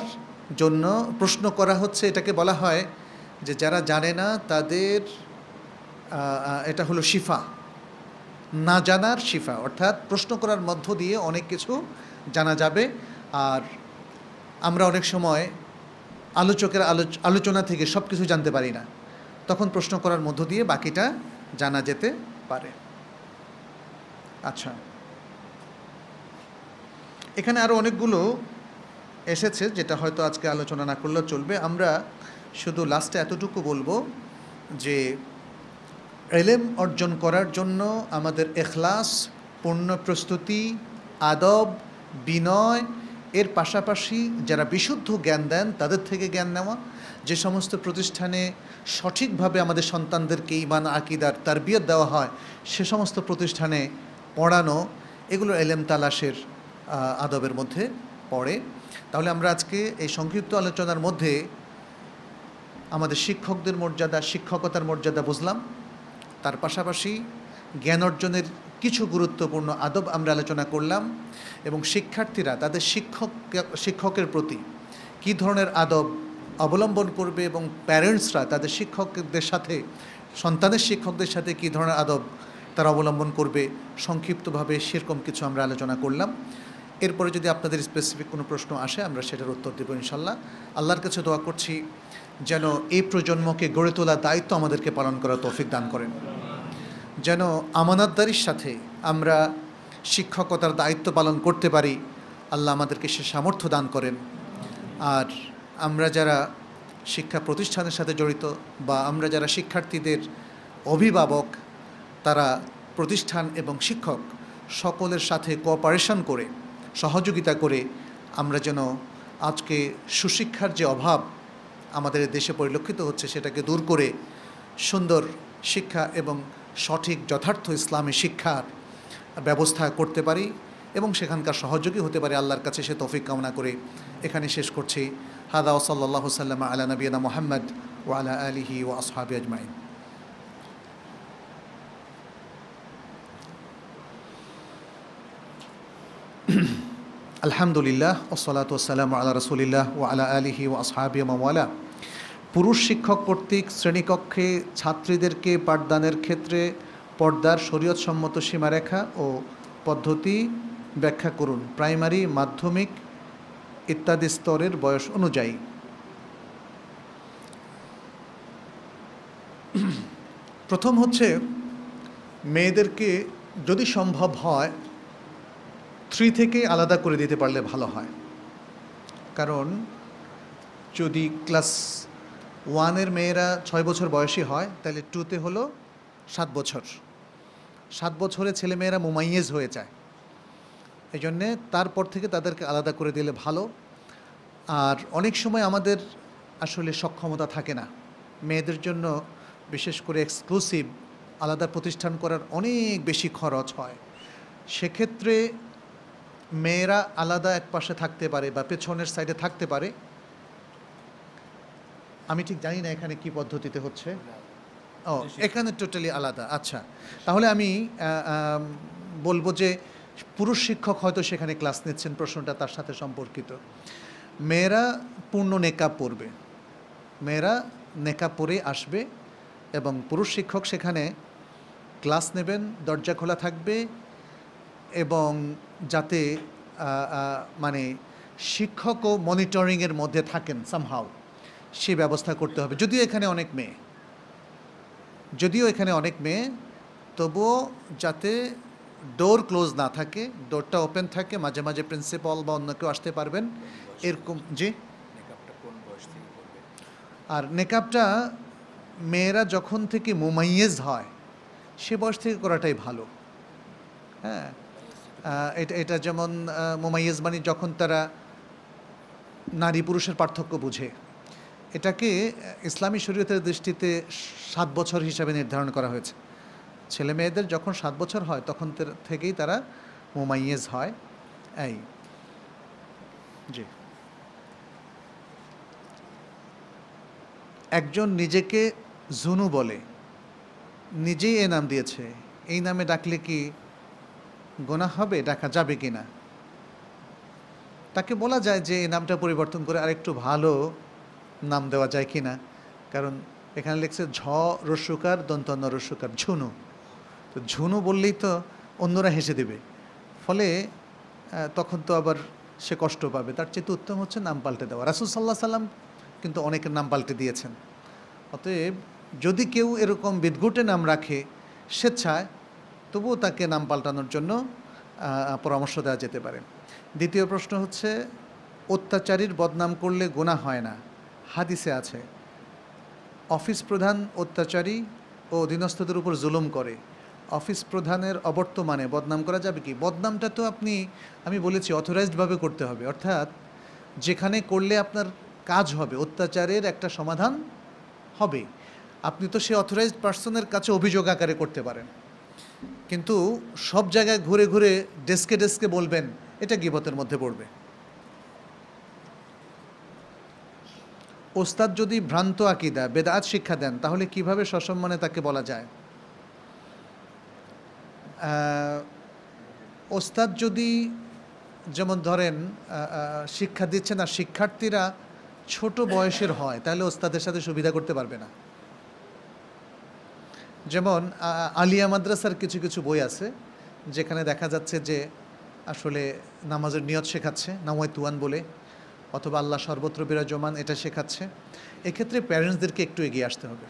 জন্য প্রশ্ন করা হচ্ছে এটাকে বলা হয় যে যারা জানে না তাদের এটা হলো শিফা না জানার শিফা অর্থাৎ প্রশ্ন করার মধ্য দিয়ে অনেক কিছু জানা যাবে আর আমরা অনেক সময় আলোচকের আলোচনা থেকে সব কিছু জানতে পারি না তখন প্রশ্ন করার মধ্য দিয়ে বাকিটা জানা যেতে পারে আচ্ছা এখানে আরও অনেকগুলো এসেছে যেটা হয়তো আজকে আলোচনা না করলেও চলবে আমরা শুধু লাস্টে এতটুকু বলবো যে এলেম অর্জন করার জন্য আমাদের এখলাস পূর্ণ প্রস্তুতি আদব বিনয় এর পাশাপাশি যারা বিশুদ্ধ জ্ঞান দেন তাদের থেকে জ্ঞান নেওয়া যে সমস্ত প্রতিষ্ঠানে সঠিকভাবে আমাদের সন্তানদেরকে ইমান আকিদার তারবিয়ত দেওয়া হয় সে সমস্ত প্রতিষ্ঠানে পড়ানো এগুলো এলেম তালাশের আদবের মধ্যে পড়ে তাহলে আমরা আজকে এই সংক্ষিপ্ত আলোচনার মধ্যে আমাদের শিক্ষকদের মর্যাদা শিক্ষকতার মর্যাদা বুঝলাম তার পাশাপাশি জ্ঞান অর্জনের কিছু গুরুত্বপূর্ণ আদব আমরা আলোচনা করলাম এবং শিক্ষার্থীরা তাদের শিক্ষক শিক্ষকের প্রতি কি ধরনের আদব অবলম্বন করবে এবং প্যারেন্টসরা তাদের শিক্ষকদের সাথে সন্তানের শিক্ষকদের সাথে কি ধরনের আদব তারা অবলম্বন করবে সংক্ষিপ্তভাবে সেরকম কিছু আমরা আলোচনা করলাম এরপরে যদি আপনাদের স্পেসিফিক কোনো প্রশ্ন আসে আমরা সেটার উত্তর দেবো ইনশাল্লাহ আল্লাহর কাছে দোয়া করছি যেন এই প্রজন্মকে গড়ে তোলার দায়িত্ব আমাদেরকে পালন করার তৌফিক দান করেন যেন আমানতদারির সাথে আমরা শিক্ষকতার দায়িত্ব পালন করতে পারি আল্লাহ আমাদেরকে সে সামর্থ্য দান করেন আর আমরা যারা শিক্ষা প্রতিষ্ঠানের সাথে জড়িত বা আমরা যারা শিক্ষার্থীদের অভিভাবক তারা প্রতিষ্ঠান এবং শিক্ষক সকলের সাথে কোঅপারেশন করে সহযোগিতা করে আমরা যেন আজকে সুশিক্ষার যে অভাব আমাদের দেশে পরিলক্ষিত হচ্ছে সেটাকে দূর করে সুন্দর শিক্ষা এবং সঠিক যথার্থ ইসলামী শিক্ষার ব্যবস্থা করতে পারি এবং সেখানকার সহযোগী হতে পারে আল্লাহর কাছে সে তফিক কামনা করে এখানে শেষ করছি হাদা ওসল্লাহ সাল্লাম আলা নবীনা মোহাম্মদ ও আলা আলিহি ও আসহাবি আজমাইন Mm-hmm. আলহামদুলিল্লাহ ওসলাত ওসালাম আল্লাহ রসুলিল্লাহ ও আলা আলিহি ও আসহাবি মামালা পুরুষ শিক্ষক কর্তৃক শ্রেণীকক্ষে ছাত্রীদেরকে পাঠদানের ক্ষেত্রে পর্দার শরীয়তসম্মত সীমারেখা ও পদ্ধতি ব্যাখ্যা করুন প্রাইমারি মাধ্যমিক ইত্যাদি স্তরের বয়স অনুযায়ী প্রথম হচ্ছে মেয়েদেরকে যদি সম্ভব হয় স্ত্রী থেকে আলাদা করে দিতে পারলে ভালো হয় কারণ যদি ক্লাস ওয়ানের মেয়েরা ছয় বছর বয়সী হয় তাহলে টুতে হলো সাত বছর সাত বছরে ছেলেমেয়েরা মোমাইয়েজ হয়ে যায় এই জন্যে তারপর থেকে তাদেরকে আলাদা করে দিলে ভালো আর অনেক সময় আমাদের আসলে সক্ষমতা থাকে না মেয়েদের জন্য বিশেষ করে এক্সক্লুসিভ আলাদা প্রতিষ্ঠান করার অনেক বেশি খরচ হয় সেক্ষেত্রে মেয়েরা আলাদা এক পাশে থাকতে পারে বা পেছনের সাইডে থাকতে পারে আমি ঠিক জানি না এখানে কি পদ্ধতিতে হচ্ছে ও এখানে টোটালি আলাদা আচ্ছা তাহলে আমি বলবো যে পুরুষ শিক্ষক হয়তো সেখানে ক্লাস নিচ্ছেন প্রশ্নটা তার সাথে সম্পর্কিত মেয়েরা পূর্ণ নেকাপ পরবে মেয়েরা নেকাপ পরে আসবে এবং পুরুষ শিক্ষক সেখানে ক্লাস নেবেন দরজা খোলা থাকবে এবং যাতে মানে শিক্ষকও মনিটরিংয়ের মধ্যে থাকেন সামহাও সে ব্যবস্থা করতে হবে যদিও এখানে অনেক মেয়ে যদিও এখানে অনেক মেয়ে তবুও যাতে ডোর ক্লোজ না থাকে ডোরটা ওপেন থাকে মাঝে মাঝে প্রিন্সিপাল বা অন্য কেউ আসতে পারবেন এরকম জি আর নেকআপটা মেয়েরা যখন থেকে মোমাইয়েজ হয় সে বয়স থেকে করাটাই ভালো হ্যাঁ এটা এটা যেমন মোমাইয়াজ যখন তারা নারী পুরুষের পার্থক্য বুঝে এটাকে ইসলামী শরীয়তের দৃষ্টিতে সাত বছর হিসাবে নির্ধারণ করা হয়েছে ছেলে মেয়েদের যখন সাত বছর হয় তখন থেকেই তারা মোমাইয়েজ হয় এই জি একজন নিজেকে জুনু বলে নিজেই এ নাম দিয়েছে এই নামে ডাকলে কি গোনা হবে ডাকা যাবে কি না তাকে বলা যায় যে নামটা পরিবর্তন করে আরেকটু ভালো নাম দেওয়া যায় কি না কারণ এখানে লিখছে ঝ রসুকার দন্ত রসুকার ঝুনু তো ঝুনু বললেই তো অন্যরা হেসে দেবে ফলে তখন তো আবার সে কষ্ট পাবে তার চেয়ে উত্তম হচ্ছে নাম পাল্টে দেওয়া রাসুল সাল্লাহ সাল্লাম কিন্তু অনেকের নাম পাল্টে দিয়েছেন অতএব যদি কেউ এরকম বিদ্ঘুটে নাম রাখে স্বেচ্ছায় তবুও তাকে নাম পাল্টানোর জন্য পরামর্শ দেওয়া যেতে পারে দ্বিতীয় প্রশ্ন হচ্ছে অত্যাচারীর বদনাম করলে গোনা হয় না হাদিসে আছে অফিস প্রধান অত্যাচারী ও অধীনস্থদের উপর জুলুম করে অফিস প্রধানের অবর্তমানে বদনাম করা যাবে কি বদনামটা তো আপনি আমি বলেছি অথরাইজডভাবে করতে হবে অর্থাৎ যেখানে করলে আপনার কাজ হবে অত্যাচারের একটা সমাধান হবে আপনি তো সে অথরাইজড পার্সনের কাছে অভিযোগ আকারে করতে পারেন কিন্তু সব জায়গায় ঘুরে ঘুরে ডেস্কে ডেস্কে বলবেন এটা গিবতের মধ্যে পড়বে ওস্তাদ যদি ভ্রান্ত আকিদা বেদাত শিক্ষা দেন তাহলে কিভাবে সসম্মানে তাকে বলা যায় ওস্তাদ যদি যেমন ধরেন শিক্ষা দিচ্ছে না শিক্ষার্থীরা ছোট বয়সের হয় তাহলে ওস্তাদের সাথে সুবিধা করতে পারবে না যেমন আলিয়া মাদ্রাসার কিছু কিছু বই আছে যেখানে দেখা যাচ্ছে যে আসলে নামাজের নিয়ত শেখাচ্ছে নামায় তুয়ান বলে অথবা আল্লাহ সর্বত্র বিরাজমান এটা শেখাচ্ছে এক্ষেত্রে প্যারেন্টসদেরকে একটু এগিয়ে আসতে হবে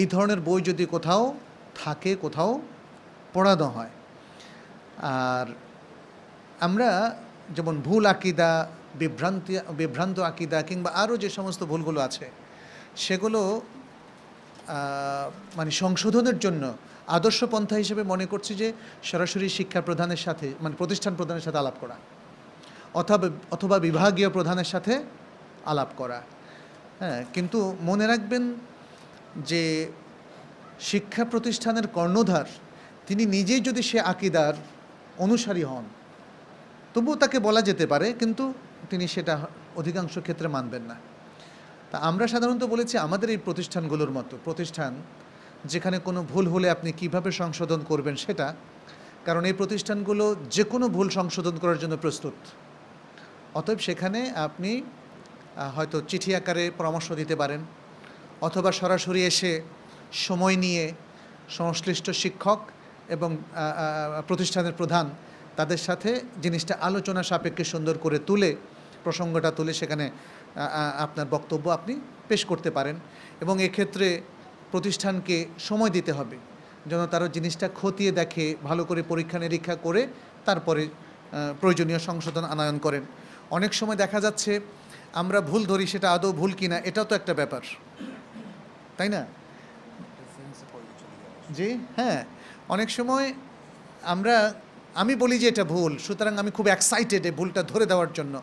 এই ধরনের বই যদি কোথাও থাকে কোথাও পড়ানো হয় আর আমরা যেমন ভুল আকিদা বিভ্রান্তি বিভ্রান্ত আকিদা কিংবা আরও যে সমস্ত ভুলগুলো আছে সেগুলো মানে সংশোধনের জন্য আদর্শ পন্থা হিসেবে মনে করছি যে সরাসরি শিক্ষা প্রধানের সাথে মানে প্রতিষ্ঠান প্রধানের সাথে আলাপ করা অথবা অথবা বিভাগীয় প্রধানের সাথে আলাপ করা হ্যাঁ কিন্তু মনে রাখবেন যে শিক্ষা প্রতিষ্ঠানের কর্ণধার তিনি নিজেই যদি সে আকিদার অনুসারী হন তবুও তাকে বলা যেতে পারে কিন্তু তিনি সেটা অধিকাংশ ক্ষেত্রে মানবেন না তা আমরা সাধারণত বলেছি আমাদের এই প্রতিষ্ঠানগুলোর মতো প্রতিষ্ঠান যেখানে কোনো ভুল হলে আপনি কিভাবে সংশোধন করবেন সেটা কারণ এই প্রতিষ্ঠানগুলো যে কোনো ভুল সংশোধন করার জন্য প্রস্তুত অতএব সেখানে আপনি হয়তো চিঠি আকারে পরামর্শ দিতে পারেন অথবা সরাসরি এসে সময় নিয়ে সংশ্লিষ্ট শিক্ষক এবং প্রতিষ্ঠানের প্রধান তাদের সাথে জিনিসটা আলোচনা সাপেক্ষে সুন্দর করে তুলে প্রসঙ্গটা তুলে সেখানে আপনার বক্তব্য আপনি পেশ করতে পারেন এবং এক্ষেত্রে প্রতিষ্ঠানকে সময় দিতে হবে যেন তারও জিনিসটা খতিয়ে দেখে ভালো করে পরীক্ষা নিরীক্ষা করে তারপরে প্রয়োজনীয় সংশোধন আনয়ন করেন অনেক সময় দেখা যাচ্ছে আমরা ভুল ধরি সেটা আদৌ ভুল কিনা এটাও তো একটা ব্যাপার তাই না জি হ্যাঁ অনেক সময় আমরা আমি বলি যে এটা ভুল সুতরাং আমি খুব এক্সাইটেড ভুলটা ধরে দেওয়ার জন্য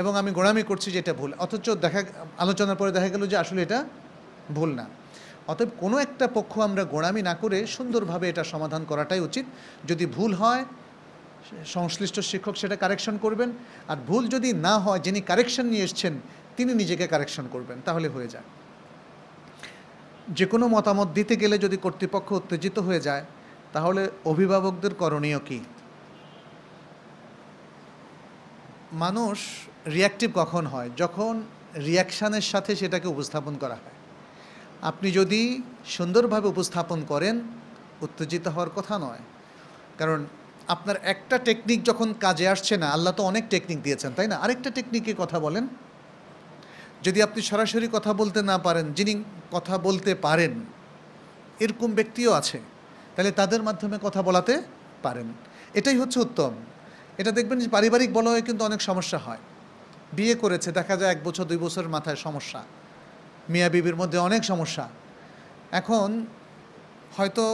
এবং আমি গোড়ামি করছি যে এটা ভুল অথচ দেখা আলোচনার পরে দেখা গেল যে আসলে এটা ভুল না অতএব কোনো একটা পক্ষ আমরা গোড়ামি না করে সুন্দরভাবে এটা সমাধান করাটাই উচিত যদি ভুল হয় সংশ্লিষ্ট শিক্ষক সেটা কারেকশন করবেন আর ভুল যদি না হয় যিনি কারেকশন নিয়ে এসছেন তিনি নিজেকে কারেকশন করবেন তাহলে হয়ে যায় যে কোনো মতামত দিতে গেলে যদি কর্তৃপক্ষ উত্তেজিত হয়ে যায় তাহলে অভিভাবকদের করণীয় কী মানুষ রিয়াক্টিভ কখন হয় যখন রিয়াকশানের সাথে সেটাকে উপস্থাপন করা হয় আপনি যদি সুন্দরভাবে উপস্থাপন করেন উত্তেজিত হওয়ার কথা নয় কারণ আপনার একটা টেকনিক যখন কাজে আসছে না আল্লাহ তো অনেক টেকনিক দিয়েছেন তাই না আরেকটা টেকনিকে কথা বলেন যদি আপনি সরাসরি কথা বলতে না পারেন যিনি কথা বলতে পারেন এরকম ব্যক্তিও আছে তাহলে তাদের মাধ্যমে কথা বলাতে পারেন এটাই হচ্ছে উত্তম এটা দেখবেন যে পারিবারিক বলয়ে কিন্তু অনেক সমস্যা হয় বিয়ে করেছে দেখা যায় এক বছর দুই বছরের মাথায় সমস্যা মিয়া বিবির মধ্যে অনেক সমস্যা এখন হয়তো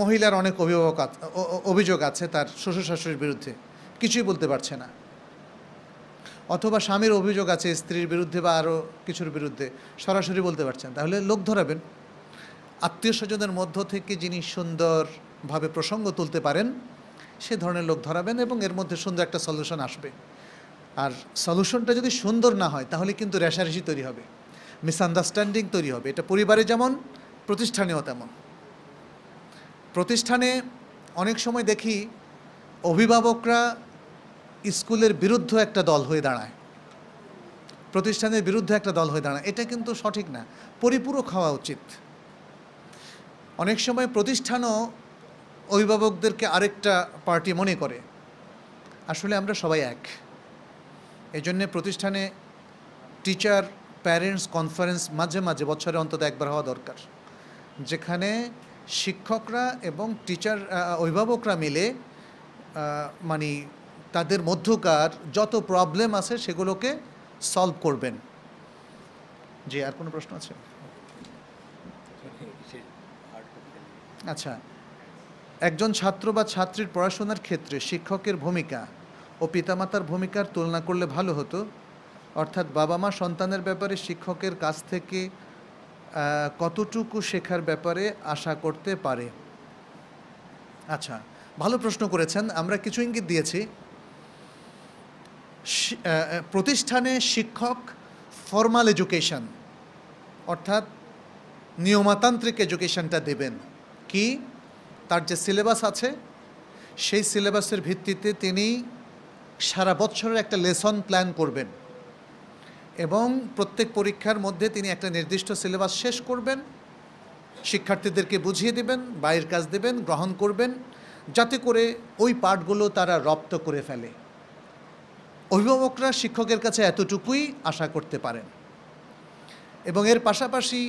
মহিলার অনেক অভিভাবক অভিযোগ আছে তার শ্বশুর শাশুড়ির বিরুদ্ধে কিছুই বলতে পারছে না অথবা স্বামীর অভিযোগ আছে স্ত্রীর বিরুদ্ধে বা আরও কিছুর বিরুদ্ধে সরাসরি বলতে পারছেন তাহলে লোক ধরাবেন আত্মীয় স্বজনের মধ্য থেকে যিনি সুন্দরভাবে প্রসঙ্গ তুলতে পারেন সে ধরনের লোক ধরাবেন এবং এর মধ্যে সুন্দর একটা সলিউশন আসবে আর সলিউশনটা যদি সুন্দর না হয় তাহলে কিন্তু রেশারেশি তৈরি হবে মিসআন্ডারস্ট্যান্ডিং তৈরি হবে এটা পরিবারে যেমন প্রতিষ্ঠানেও তেমন প্রতিষ্ঠানে অনেক সময় দেখি অভিভাবকরা স্কুলের বিরুদ্ধ একটা দল হয়ে দাঁড়ায় প্রতিষ্ঠানের বিরুদ্ধে একটা দল হয়ে দাঁড়ায় এটা কিন্তু সঠিক না পরিপূরক হওয়া উচিত অনেক সময় প্রতিষ্ঠানও অভিভাবকদেরকে আরেকটা পার্টি মনে করে আসলে আমরা সবাই এক এজন্য প্রতিষ্ঠানে টিচার প্যারেন্টস কনফারেন্স মাঝে মাঝে বছরে অন্তত একবার হওয়া দরকার যেখানে শিক্ষকরা এবং টিচার অভিভাবকরা মিলে মানে তাদের মধ্যকার যত প্রবলেম আছে সেগুলোকে সলভ করবেন জি আর কোনো প্রশ্ন আছে আচ্ছা একজন ছাত্র বা ছাত্রীর পড়াশোনার ক্ষেত্রে শিক্ষকের ভূমিকা ও পিতামাতার ভূমিকার তুলনা করলে ভালো হতো অর্থাৎ বাবা মা সন্তানের ব্যাপারে শিক্ষকের কাছ থেকে কতটুকু শেখার ব্যাপারে আশা করতে পারে আচ্ছা ভালো প্রশ্ন করেছেন আমরা কিছু ইঙ্গিত দিয়েছি প্রতিষ্ঠানে শিক্ষক ফর্মাল এডুকেশন অর্থাৎ নিয়মাতান্ত্রিক এডুকেশনটা দেবেন কি তার যে সিলেবাস আছে সেই সিলেবাসের ভিত্তিতে তিনি সারা বছরের একটা লেসন প্ল্যান করবেন এবং প্রত্যেক পরীক্ষার মধ্যে তিনি একটা নির্দিষ্ট সিলেবাস শেষ করবেন শিক্ষার্থীদেরকে বুঝিয়ে দেবেন বাইরের কাজ দেবেন গ্রহণ করবেন যাতে করে ওই পাঠগুলো তারা রপ্ত করে ফেলে অভিভাবকরা শিক্ষকের কাছে এতটুকুই আশা করতে পারেন এবং এর পাশাপাশি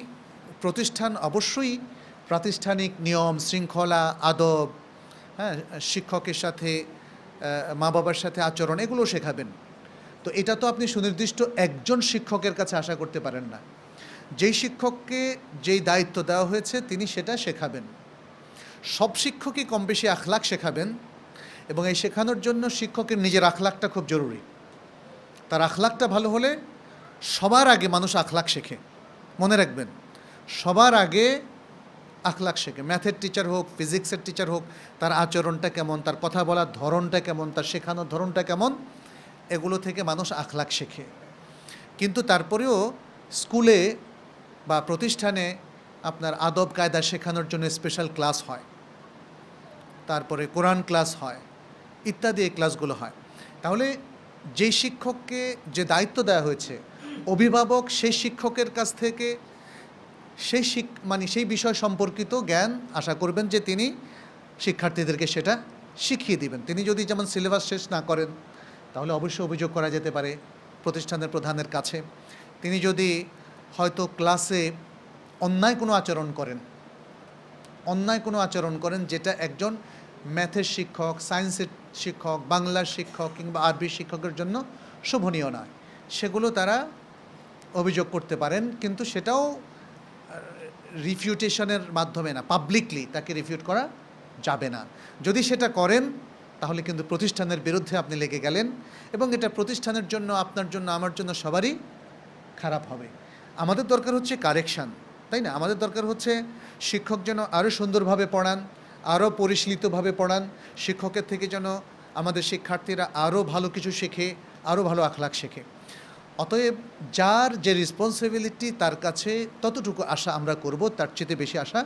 প্রতিষ্ঠান অবশ্যই প্রাতিষ্ঠানিক নিয়ম শৃঙ্খলা আদব হ্যাঁ শিক্ষকের সাথে মা বাবার সাথে আচরণ এগুলো শেখাবেন তো এটা তো আপনি সুনির্দিষ্ট একজন শিক্ষকের কাছে আশা করতে পারেন না যেই শিক্ষককে যেই দায়িত্ব দেওয়া হয়েছে তিনি সেটা শেখাবেন সব শিক্ষকই কম বেশি আখলাক শেখাবেন এবং এই শেখানোর জন্য শিক্ষকের নিজের আখলাকটা খুব জরুরি তার আখলাকটা ভালো হলে সবার আগে মানুষ আখলাক শেখে মনে রাখবেন সবার আগে আখলাখ শেখে ম্যাথের টিচার হোক ফিজিক্সের টিচার হোক তার আচরণটা কেমন তার কথা বলার ধরনটা কেমন তার শেখানোর ধরনটা কেমন এগুলো থেকে মানুষ আখলাখ শেখে কিন্তু তারপরেও স্কুলে বা প্রতিষ্ঠানে আপনার আদব কায়দা শেখানোর জন্য স্পেশাল ক্লাস হয় তারপরে কোরআন ক্লাস হয় ইত্যাদি এই ক্লাসগুলো হয় তাহলে যে শিক্ষককে যে দায়িত্ব দেওয়া হয়েছে অভিভাবক সেই শিক্ষকের কাছ থেকে সেই শিক মানে সেই বিষয় সম্পর্কিত জ্ঞান আশা করবেন যে তিনি শিক্ষার্থীদেরকে সেটা শিখিয়ে দিবেন তিনি যদি যেমন সিলেবাস শেষ না করেন তাহলে অবশ্যই অভিযোগ করা যেতে পারে প্রতিষ্ঠানের প্রধানের কাছে তিনি যদি হয়তো ক্লাসে অন্যায় কোনো আচরণ করেন অন্যায় কোনো আচরণ করেন যেটা একজন ম্যাথের শিক্ষক সায়েন্সের শিক্ষক বাংলার শিক্ষক কিংবা আরবি শিক্ষকের জন্য শোভনীয় নয় সেগুলো তারা অভিযোগ করতে পারেন কিন্তু সেটাও রিফিউটেশনের মাধ্যমে না পাবলিকলি তাকে রিফিউট করা যাবে না যদি সেটা করেন তাহলে কিন্তু প্রতিষ্ঠানের বিরুদ্ধে আপনি লেগে গেলেন এবং এটা প্রতিষ্ঠানের জন্য আপনার জন্য আমার জন্য সবারই খারাপ হবে আমাদের দরকার হচ্ছে কারেকশান তাই না আমাদের দরকার হচ্ছে শিক্ষক যেন আরও সুন্দরভাবে পড়ান আরও পরিশীলিতভাবে পড়ান শিক্ষকের থেকে যেন আমাদের শিক্ষার্থীরা আরও ভালো কিছু শেখে আরও ভালো আখলাখ শেখে অতএব যার যে রেসপন্সিবিলিটি তার কাছে ততটুকু আশা আমরা করব তার চেয়ে বেশি আশা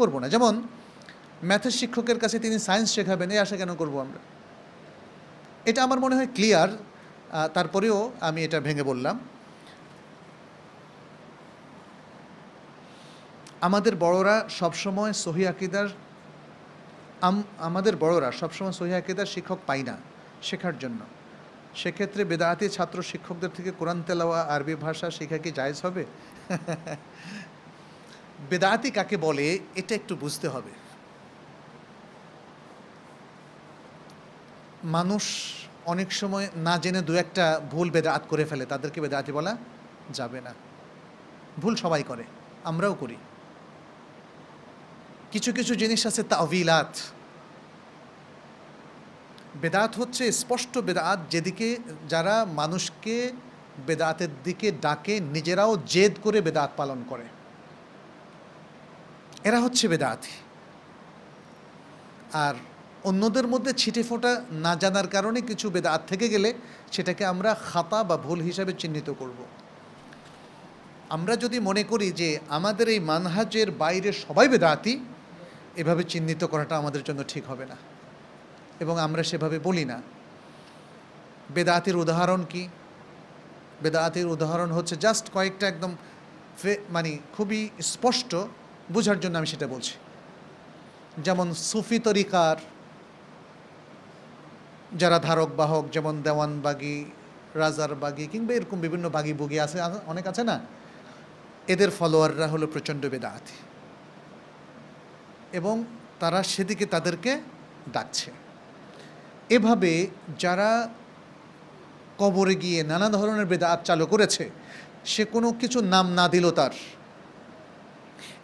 করব না যেমন ম্যাথের শিক্ষকের কাছে তিনি সায়েন্স শেখাবেন এই আশা কেন করব আমরা এটা আমার মনে হয় ক্লিয়ার তারপরেও আমি এটা ভেঙে বললাম আমাদের বড়রা সবসময় সহি আকিদার আমাদের বড়রা সবসময় সহি আকিদার শিক্ষক পাই না শেখার জন্য সেক্ষেত্রে বেদাহাতি ছাত্র শিক্ষকদের থেকে কোরআন তেলাওয়া আরবি ভাষা শেখা কি জায়জ হবে বেদাহাতি কাকে বলে এটা একটু বুঝতে হবে মানুষ অনেক সময় না জেনে দু একটা ভুল বেদাত করে ফেলে তাদেরকে বেদাতি বলা যাবে না ভুল সবাই করে আমরাও করি কিছু কিছু জিনিস আছে তাভিলাত বেদাত হচ্ছে স্পষ্ট বেদাত যেদিকে যারা মানুষকে বেদাতের দিকে ডাকে নিজেরাও জেদ করে বেদাত পালন করে এরা হচ্ছে বেদাতি আর অন্যদের মধ্যে ছিটে ফোটা না জানার কারণে কিছু বেদাত থেকে গেলে সেটাকে আমরা খাতা বা ভুল হিসাবে চিহ্নিত করব। আমরা যদি মনে করি যে আমাদের এই মানহাজের বাইরে সবাই বেদাতি এভাবে চিহ্নিত করাটা আমাদের জন্য ঠিক হবে না এবং আমরা সেভাবে বলি না বেদাতির উদাহরণ কি বেদাতির উদাহরণ হচ্ছে জাস্ট কয়েকটা একদম মানে খুবই স্পষ্ট বোঝার জন্য আমি সেটা বলছি যেমন সুফি তরিকার যারা ধারক বাহক যেমন দেওয়ানবাগি রাজার বাগি কিংবা এরকম বিভিন্ন বাগি বুগি আছে অনেক আছে না এদের ফলোয়াররা হলো প্রচণ্ড বেদাতি এবং তারা সেদিকে তাদেরকে ডাকছে এভাবে যারা কবরে গিয়ে নানা ধরনের বেদাত চালু করেছে সে কোনো কিছু নাম না দিল তার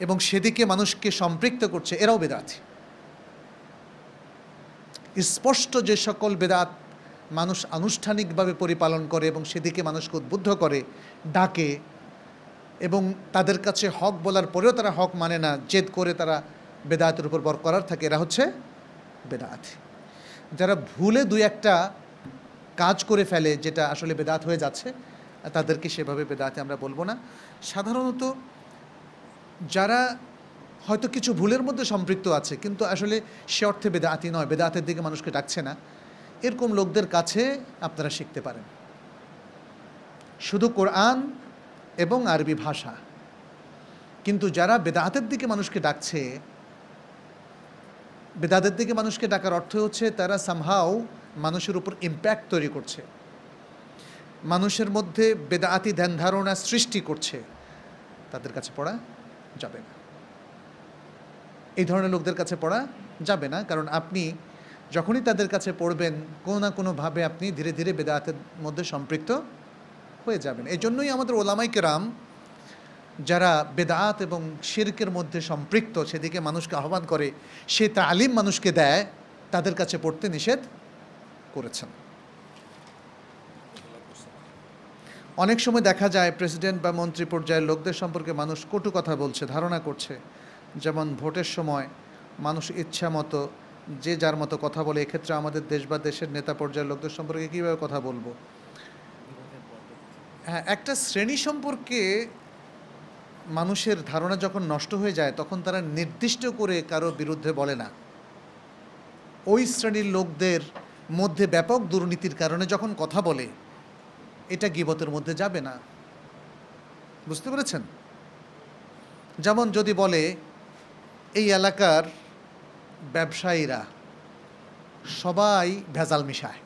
এবং সেদিকে মানুষকে সম্পৃক্ত করছে এরাও বেদাত স্পষ্ট যে সকল বেদাত মানুষ আনুষ্ঠানিকভাবে পরিপালন করে এবং সেদিকে মানুষকে উদ্বুদ্ধ করে ডাকে এবং তাদের কাছে হক বলার পরেও তারা হক মানে না জেদ করে তারা বেদায়তের উপর বর করার থাকে এরা হচ্ছে বেদায়াতি যারা ভুলে দুই একটা কাজ করে ফেলে যেটা আসলে বেদাত হয়ে যাচ্ছে তাদেরকে সেভাবে বেদাতে আমরা বলবো না সাধারণত যারা হয়তো কিছু ভুলের মধ্যে সম্পৃক্ত আছে কিন্তু আসলে সে অর্থে বেদাতি নয় বেদাতের দিকে মানুষকে ডাকছে না এরকম লোকদের কাছে আপনারা শিখতে পারেন শুধু কোরআন এবং আরবি ভাষা কিন্তু যারা বেদাতের দিকে মানুষকে ডাকছে বেদাদের দিকে মানুষকে ডাকার অর্থ হচ্ছে তারা সামহাও মানুষের উপর ইম্প্যাক্ট তৈরি করছে মানুষের মধ্যে বেদাতি ধ্যান ধারণা সৃষ্টি করছে তাদের কাছে পড়া যাবে না এই ধরনের লোকদের কাছে পড়া যাবে না কারণ আপনি যখনই তাদের কাছে পড়বেন কোনো না কোনোভাবে আপনি ধীরে ধীরে বেদাতের মধ্যে সম্পৃক্ত হয়ে যাবেন এই জন্যই আমাদের ওলামাইকে রাম যারা বেদাত এবং শির্কের মধ্যে সম্পৃক্ত সেদিকে মানুষকে আহ্বান করে সে তালিম মানুষকে দেয় তাদের কাছে পড়তে নিষেধ করেছেন অনেক সময় দেখা যায় প্রেসিডেন্ট বা মন্ত্রী পর্যায়ের লোকদের সম্পর্কে মানুষ কটু কথা বলছে ধারণা করছে যেমন ভোটের সময় মানুষ ইচ্ছা মতো যে যার মতো কথা বলে এক্ষেত্রে আমাদের দেশ বা দেশের নেতা পর্যায়ের লোকদের সম্পর্কে কীভাবে কথা বলবো হ্যাঁ একটা শ্রেণী সম্পর্কে মানুষের ধারণা যখন নষ্ট হয়ে যায় তখন তারা নির্দিষ্ট করে কারো বিরুদ্ধে বলে না ওই শ্রেণীর লোকদের মধ্যে ব্যাপক দুর্নীতির কারণে যখন কথা বলে এটা গিবতের মধ্যে যাবে না বুঝতে পেরেছেন যেমন যদি বলে এই এলাকার ব্যবসায়ীরা সবাই ভেজাল মিশায়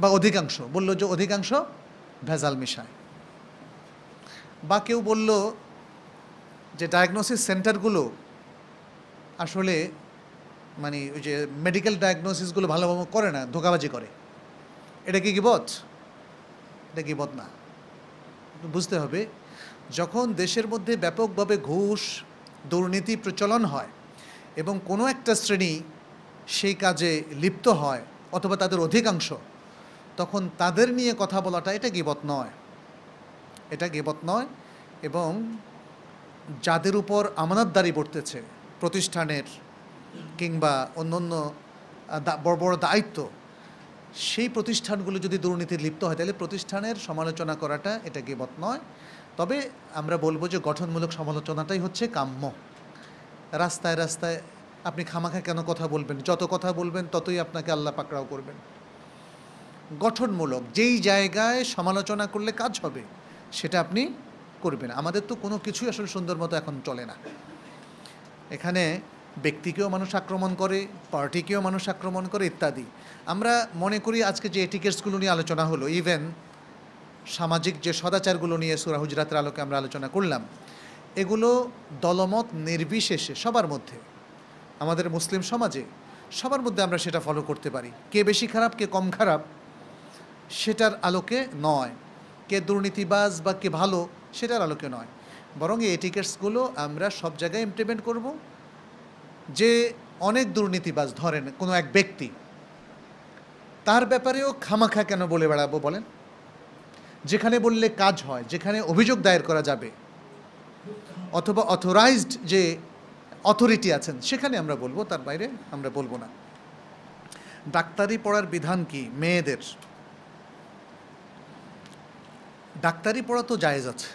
বা অধিকাংশ বলল যে অধিকাংশ ভেজাল মিশায় বা কেউ বলল যে ডায়াগনোসিস সেন্টারগুলো আসলে মানে ওই যে মেডিকেল ডায়াগনোসিসগুলো ভালোভাবে করে না ধোকাবাজি করে এটা কি গিবত এটা গিবত না বুঝতে হবে যখন দেশের মধ্যে ব্যাপকভাবে ঘুষ দুর্নীতি প্রচলন হয় এবং কোনো একটা শ্রেণী সেই কাজে লিপ্ত হয় অথবা তাদের অধিকাংশ তখন তাদের নিয়ে কথা বলাটা এটা গিবত নয় এটা গেবত নয় এবং যাদের উপর আমানতদারি পড়তেছে প্রতিষ্ঠানের কিংবা অন্য অন্য বড় বড় দায়িত্ব সেই প্রতিষ্ঠানগুলো যদি দুর্নীতি লিপ্ত হয় তাহলে প্রতিষ্ঠানের সমালোচনা করাটা এটা গেবত নয় তবে আমরা বলবো যে গঠনমূলক সমালোচনাটাই হচ্ছে কাম্য রাস্তায় রাস্তায় আপনি খামাখা কেন কথা বলবেন যত কথা বলবেন ততই আপনাকে আল্লাহ পাকড়াও করবেন গঠনমূলক যেই জায়গায় সমালোচনা করলে কাজ হবে সেটা আপনি করবেন আমাদের তো কোনো কিছুই আসলে সুন্দর মতো এখন চলে না এখানে ব্যক্তিকেও মানুষ আক্রমণ করে পার্টিকেও মানুষ আক্রমণ করে ইত্যাদি আমরা মনে করি আজকে যে এটিকেটসগুলো নিয়ে আলোচনা হলো ইভেন সামাজিক যে সদাচারগুলো নিয়ে সুরা হুজরাতের আলোকে আমরা আলোচনা করলাম এগুলো দলমত নির্বিশেষে সবার মধ্যে আমাদের মুসলিম সমাজে সবার মধ্যে আমরা সেটা ফলো করতে পারি কে বেশি খারাপ কে কম খারাপ সেটার আলোকে নয় কে দুর্নীতিবাজ বা কে ভালো সেটার আলোকে নয় বরং এই এটিকেটসগুলো আমরা সব জায়গায় ইমপ্লিমেন্ট করব যে অনেক দুর্নীতিবাজ ধরেন কোনো এক ব্যক্তি তার ব্যাপারেও খামাখা কেন বলে বেড়াবো বলেন যেখানে বললে কাজ হয় যেখানে অভিযোগ দায়ের করা যাবে অথবা অথরাইজড যে অথরিটি আছেন সেখানে আমরা বলবো তার বাইরে আমরা বলবো না ডাক্তারি পড়ার বিধান কি মেয়েদের ডাক্তারি পড়া তো জায়েজ আছে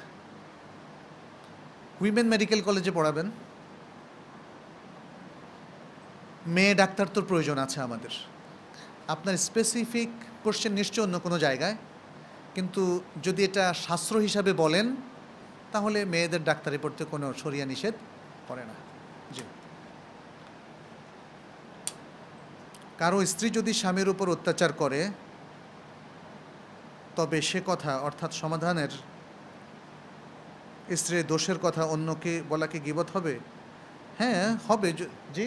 উইমেন মেডিকেল কলেজে পড়াবেন মেয়ে ডাক্তার তোর প্রয়োজন আছে আমাদের আপনার স্পেসিফিক কোশ্চেন নিশ্চয় অন্য কোনো জায়গায় কিন্তু যদি এটা শাস্ত্র হিসাবে বলেন তাহলে মেয়েদের ডাক্তারি পড়তে কোনো সরিয়া নিষেধ করে না জি কারো স্ত্রী যদি স্বামীর উপর অত্যাচার করে তবে সে কথা অর্থাৎ সমাধানের স্ত্রীর দোষের কথা অন্যকে বলাকে গিবত হবে হ্যাঁ হবে জি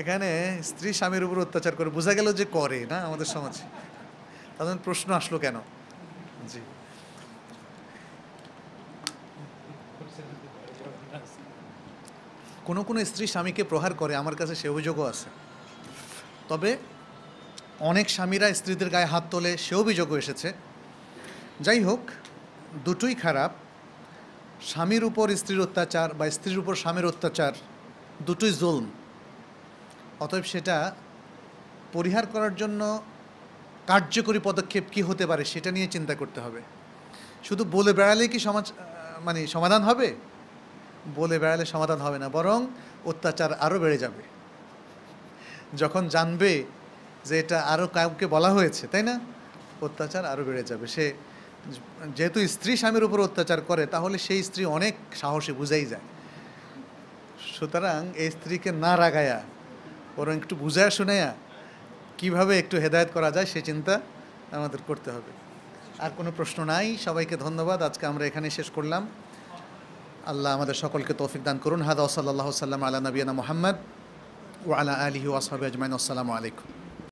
এখানে স্ত্রী স্বামীর উপর অত্যাচার করে বোঝা গেল যে করে না আমাদের সমাজে তাদের মানে প্রশ্ন আসলো কেন জি কোনো কোনো স্ত্রী স্বামীকে প্রহার করে আমার কাছে সে অভিযোগও আছে তবে অনেক স্বামীরা স্ত্রীদের গায়ে হাত তোলে সে অভিযোগও এসেছে যাই হোক দুটোই খারাপ স্বামীর উপর স্ত্রীর অত্যাচার বা স্ত্রীর উপর স্বামীর অত্যাচার দুটোই জোলম অতএব সেটা পরিহার করার জন্য কার্যকরী পদক্ষেপ কি হতে পারে সেটা নিয়ে চিন্তা করতে হবে শুধু বলে বেড়ালে কি সমাজ মানে সমাধান হবে বলে বেড়ালে সমাধান হবে না বরং অত্যাচার আরও বেড়ে যাবে যখন জানবে যে এটা আরও কাউকে বলা হয়েছে তাই না অত্যাচার আরও বেড়ে যাবে সে যেহেতু স্ত্রী স্বামীর উপর অত্যাচার করে তাহলে সেই স্ত্রী অনেক সাহসে বুঝাই যায় সুতরাং এই স্ত্রীকে না রাগায়া ওর একটু বুঝায় শুনেয়া কিভাবে একটু হেদায়ত করা যায় সে চিন্তা আমাদের করতে হবে আর কোনো প্রশ্ন নাই সবাইকে ধন্যবাদ আজকে আমরা এখানে শেষ করলাম আল্লাহ আমাদের সকলকে তৌফিক দান করুন হাদ ওসাল্লাহ সাল্লাম আলা নবীনা মোহাম্মদ ও আলা আলহি ওয়াসহাবি আজমাইন আসসালামু আলাইকুম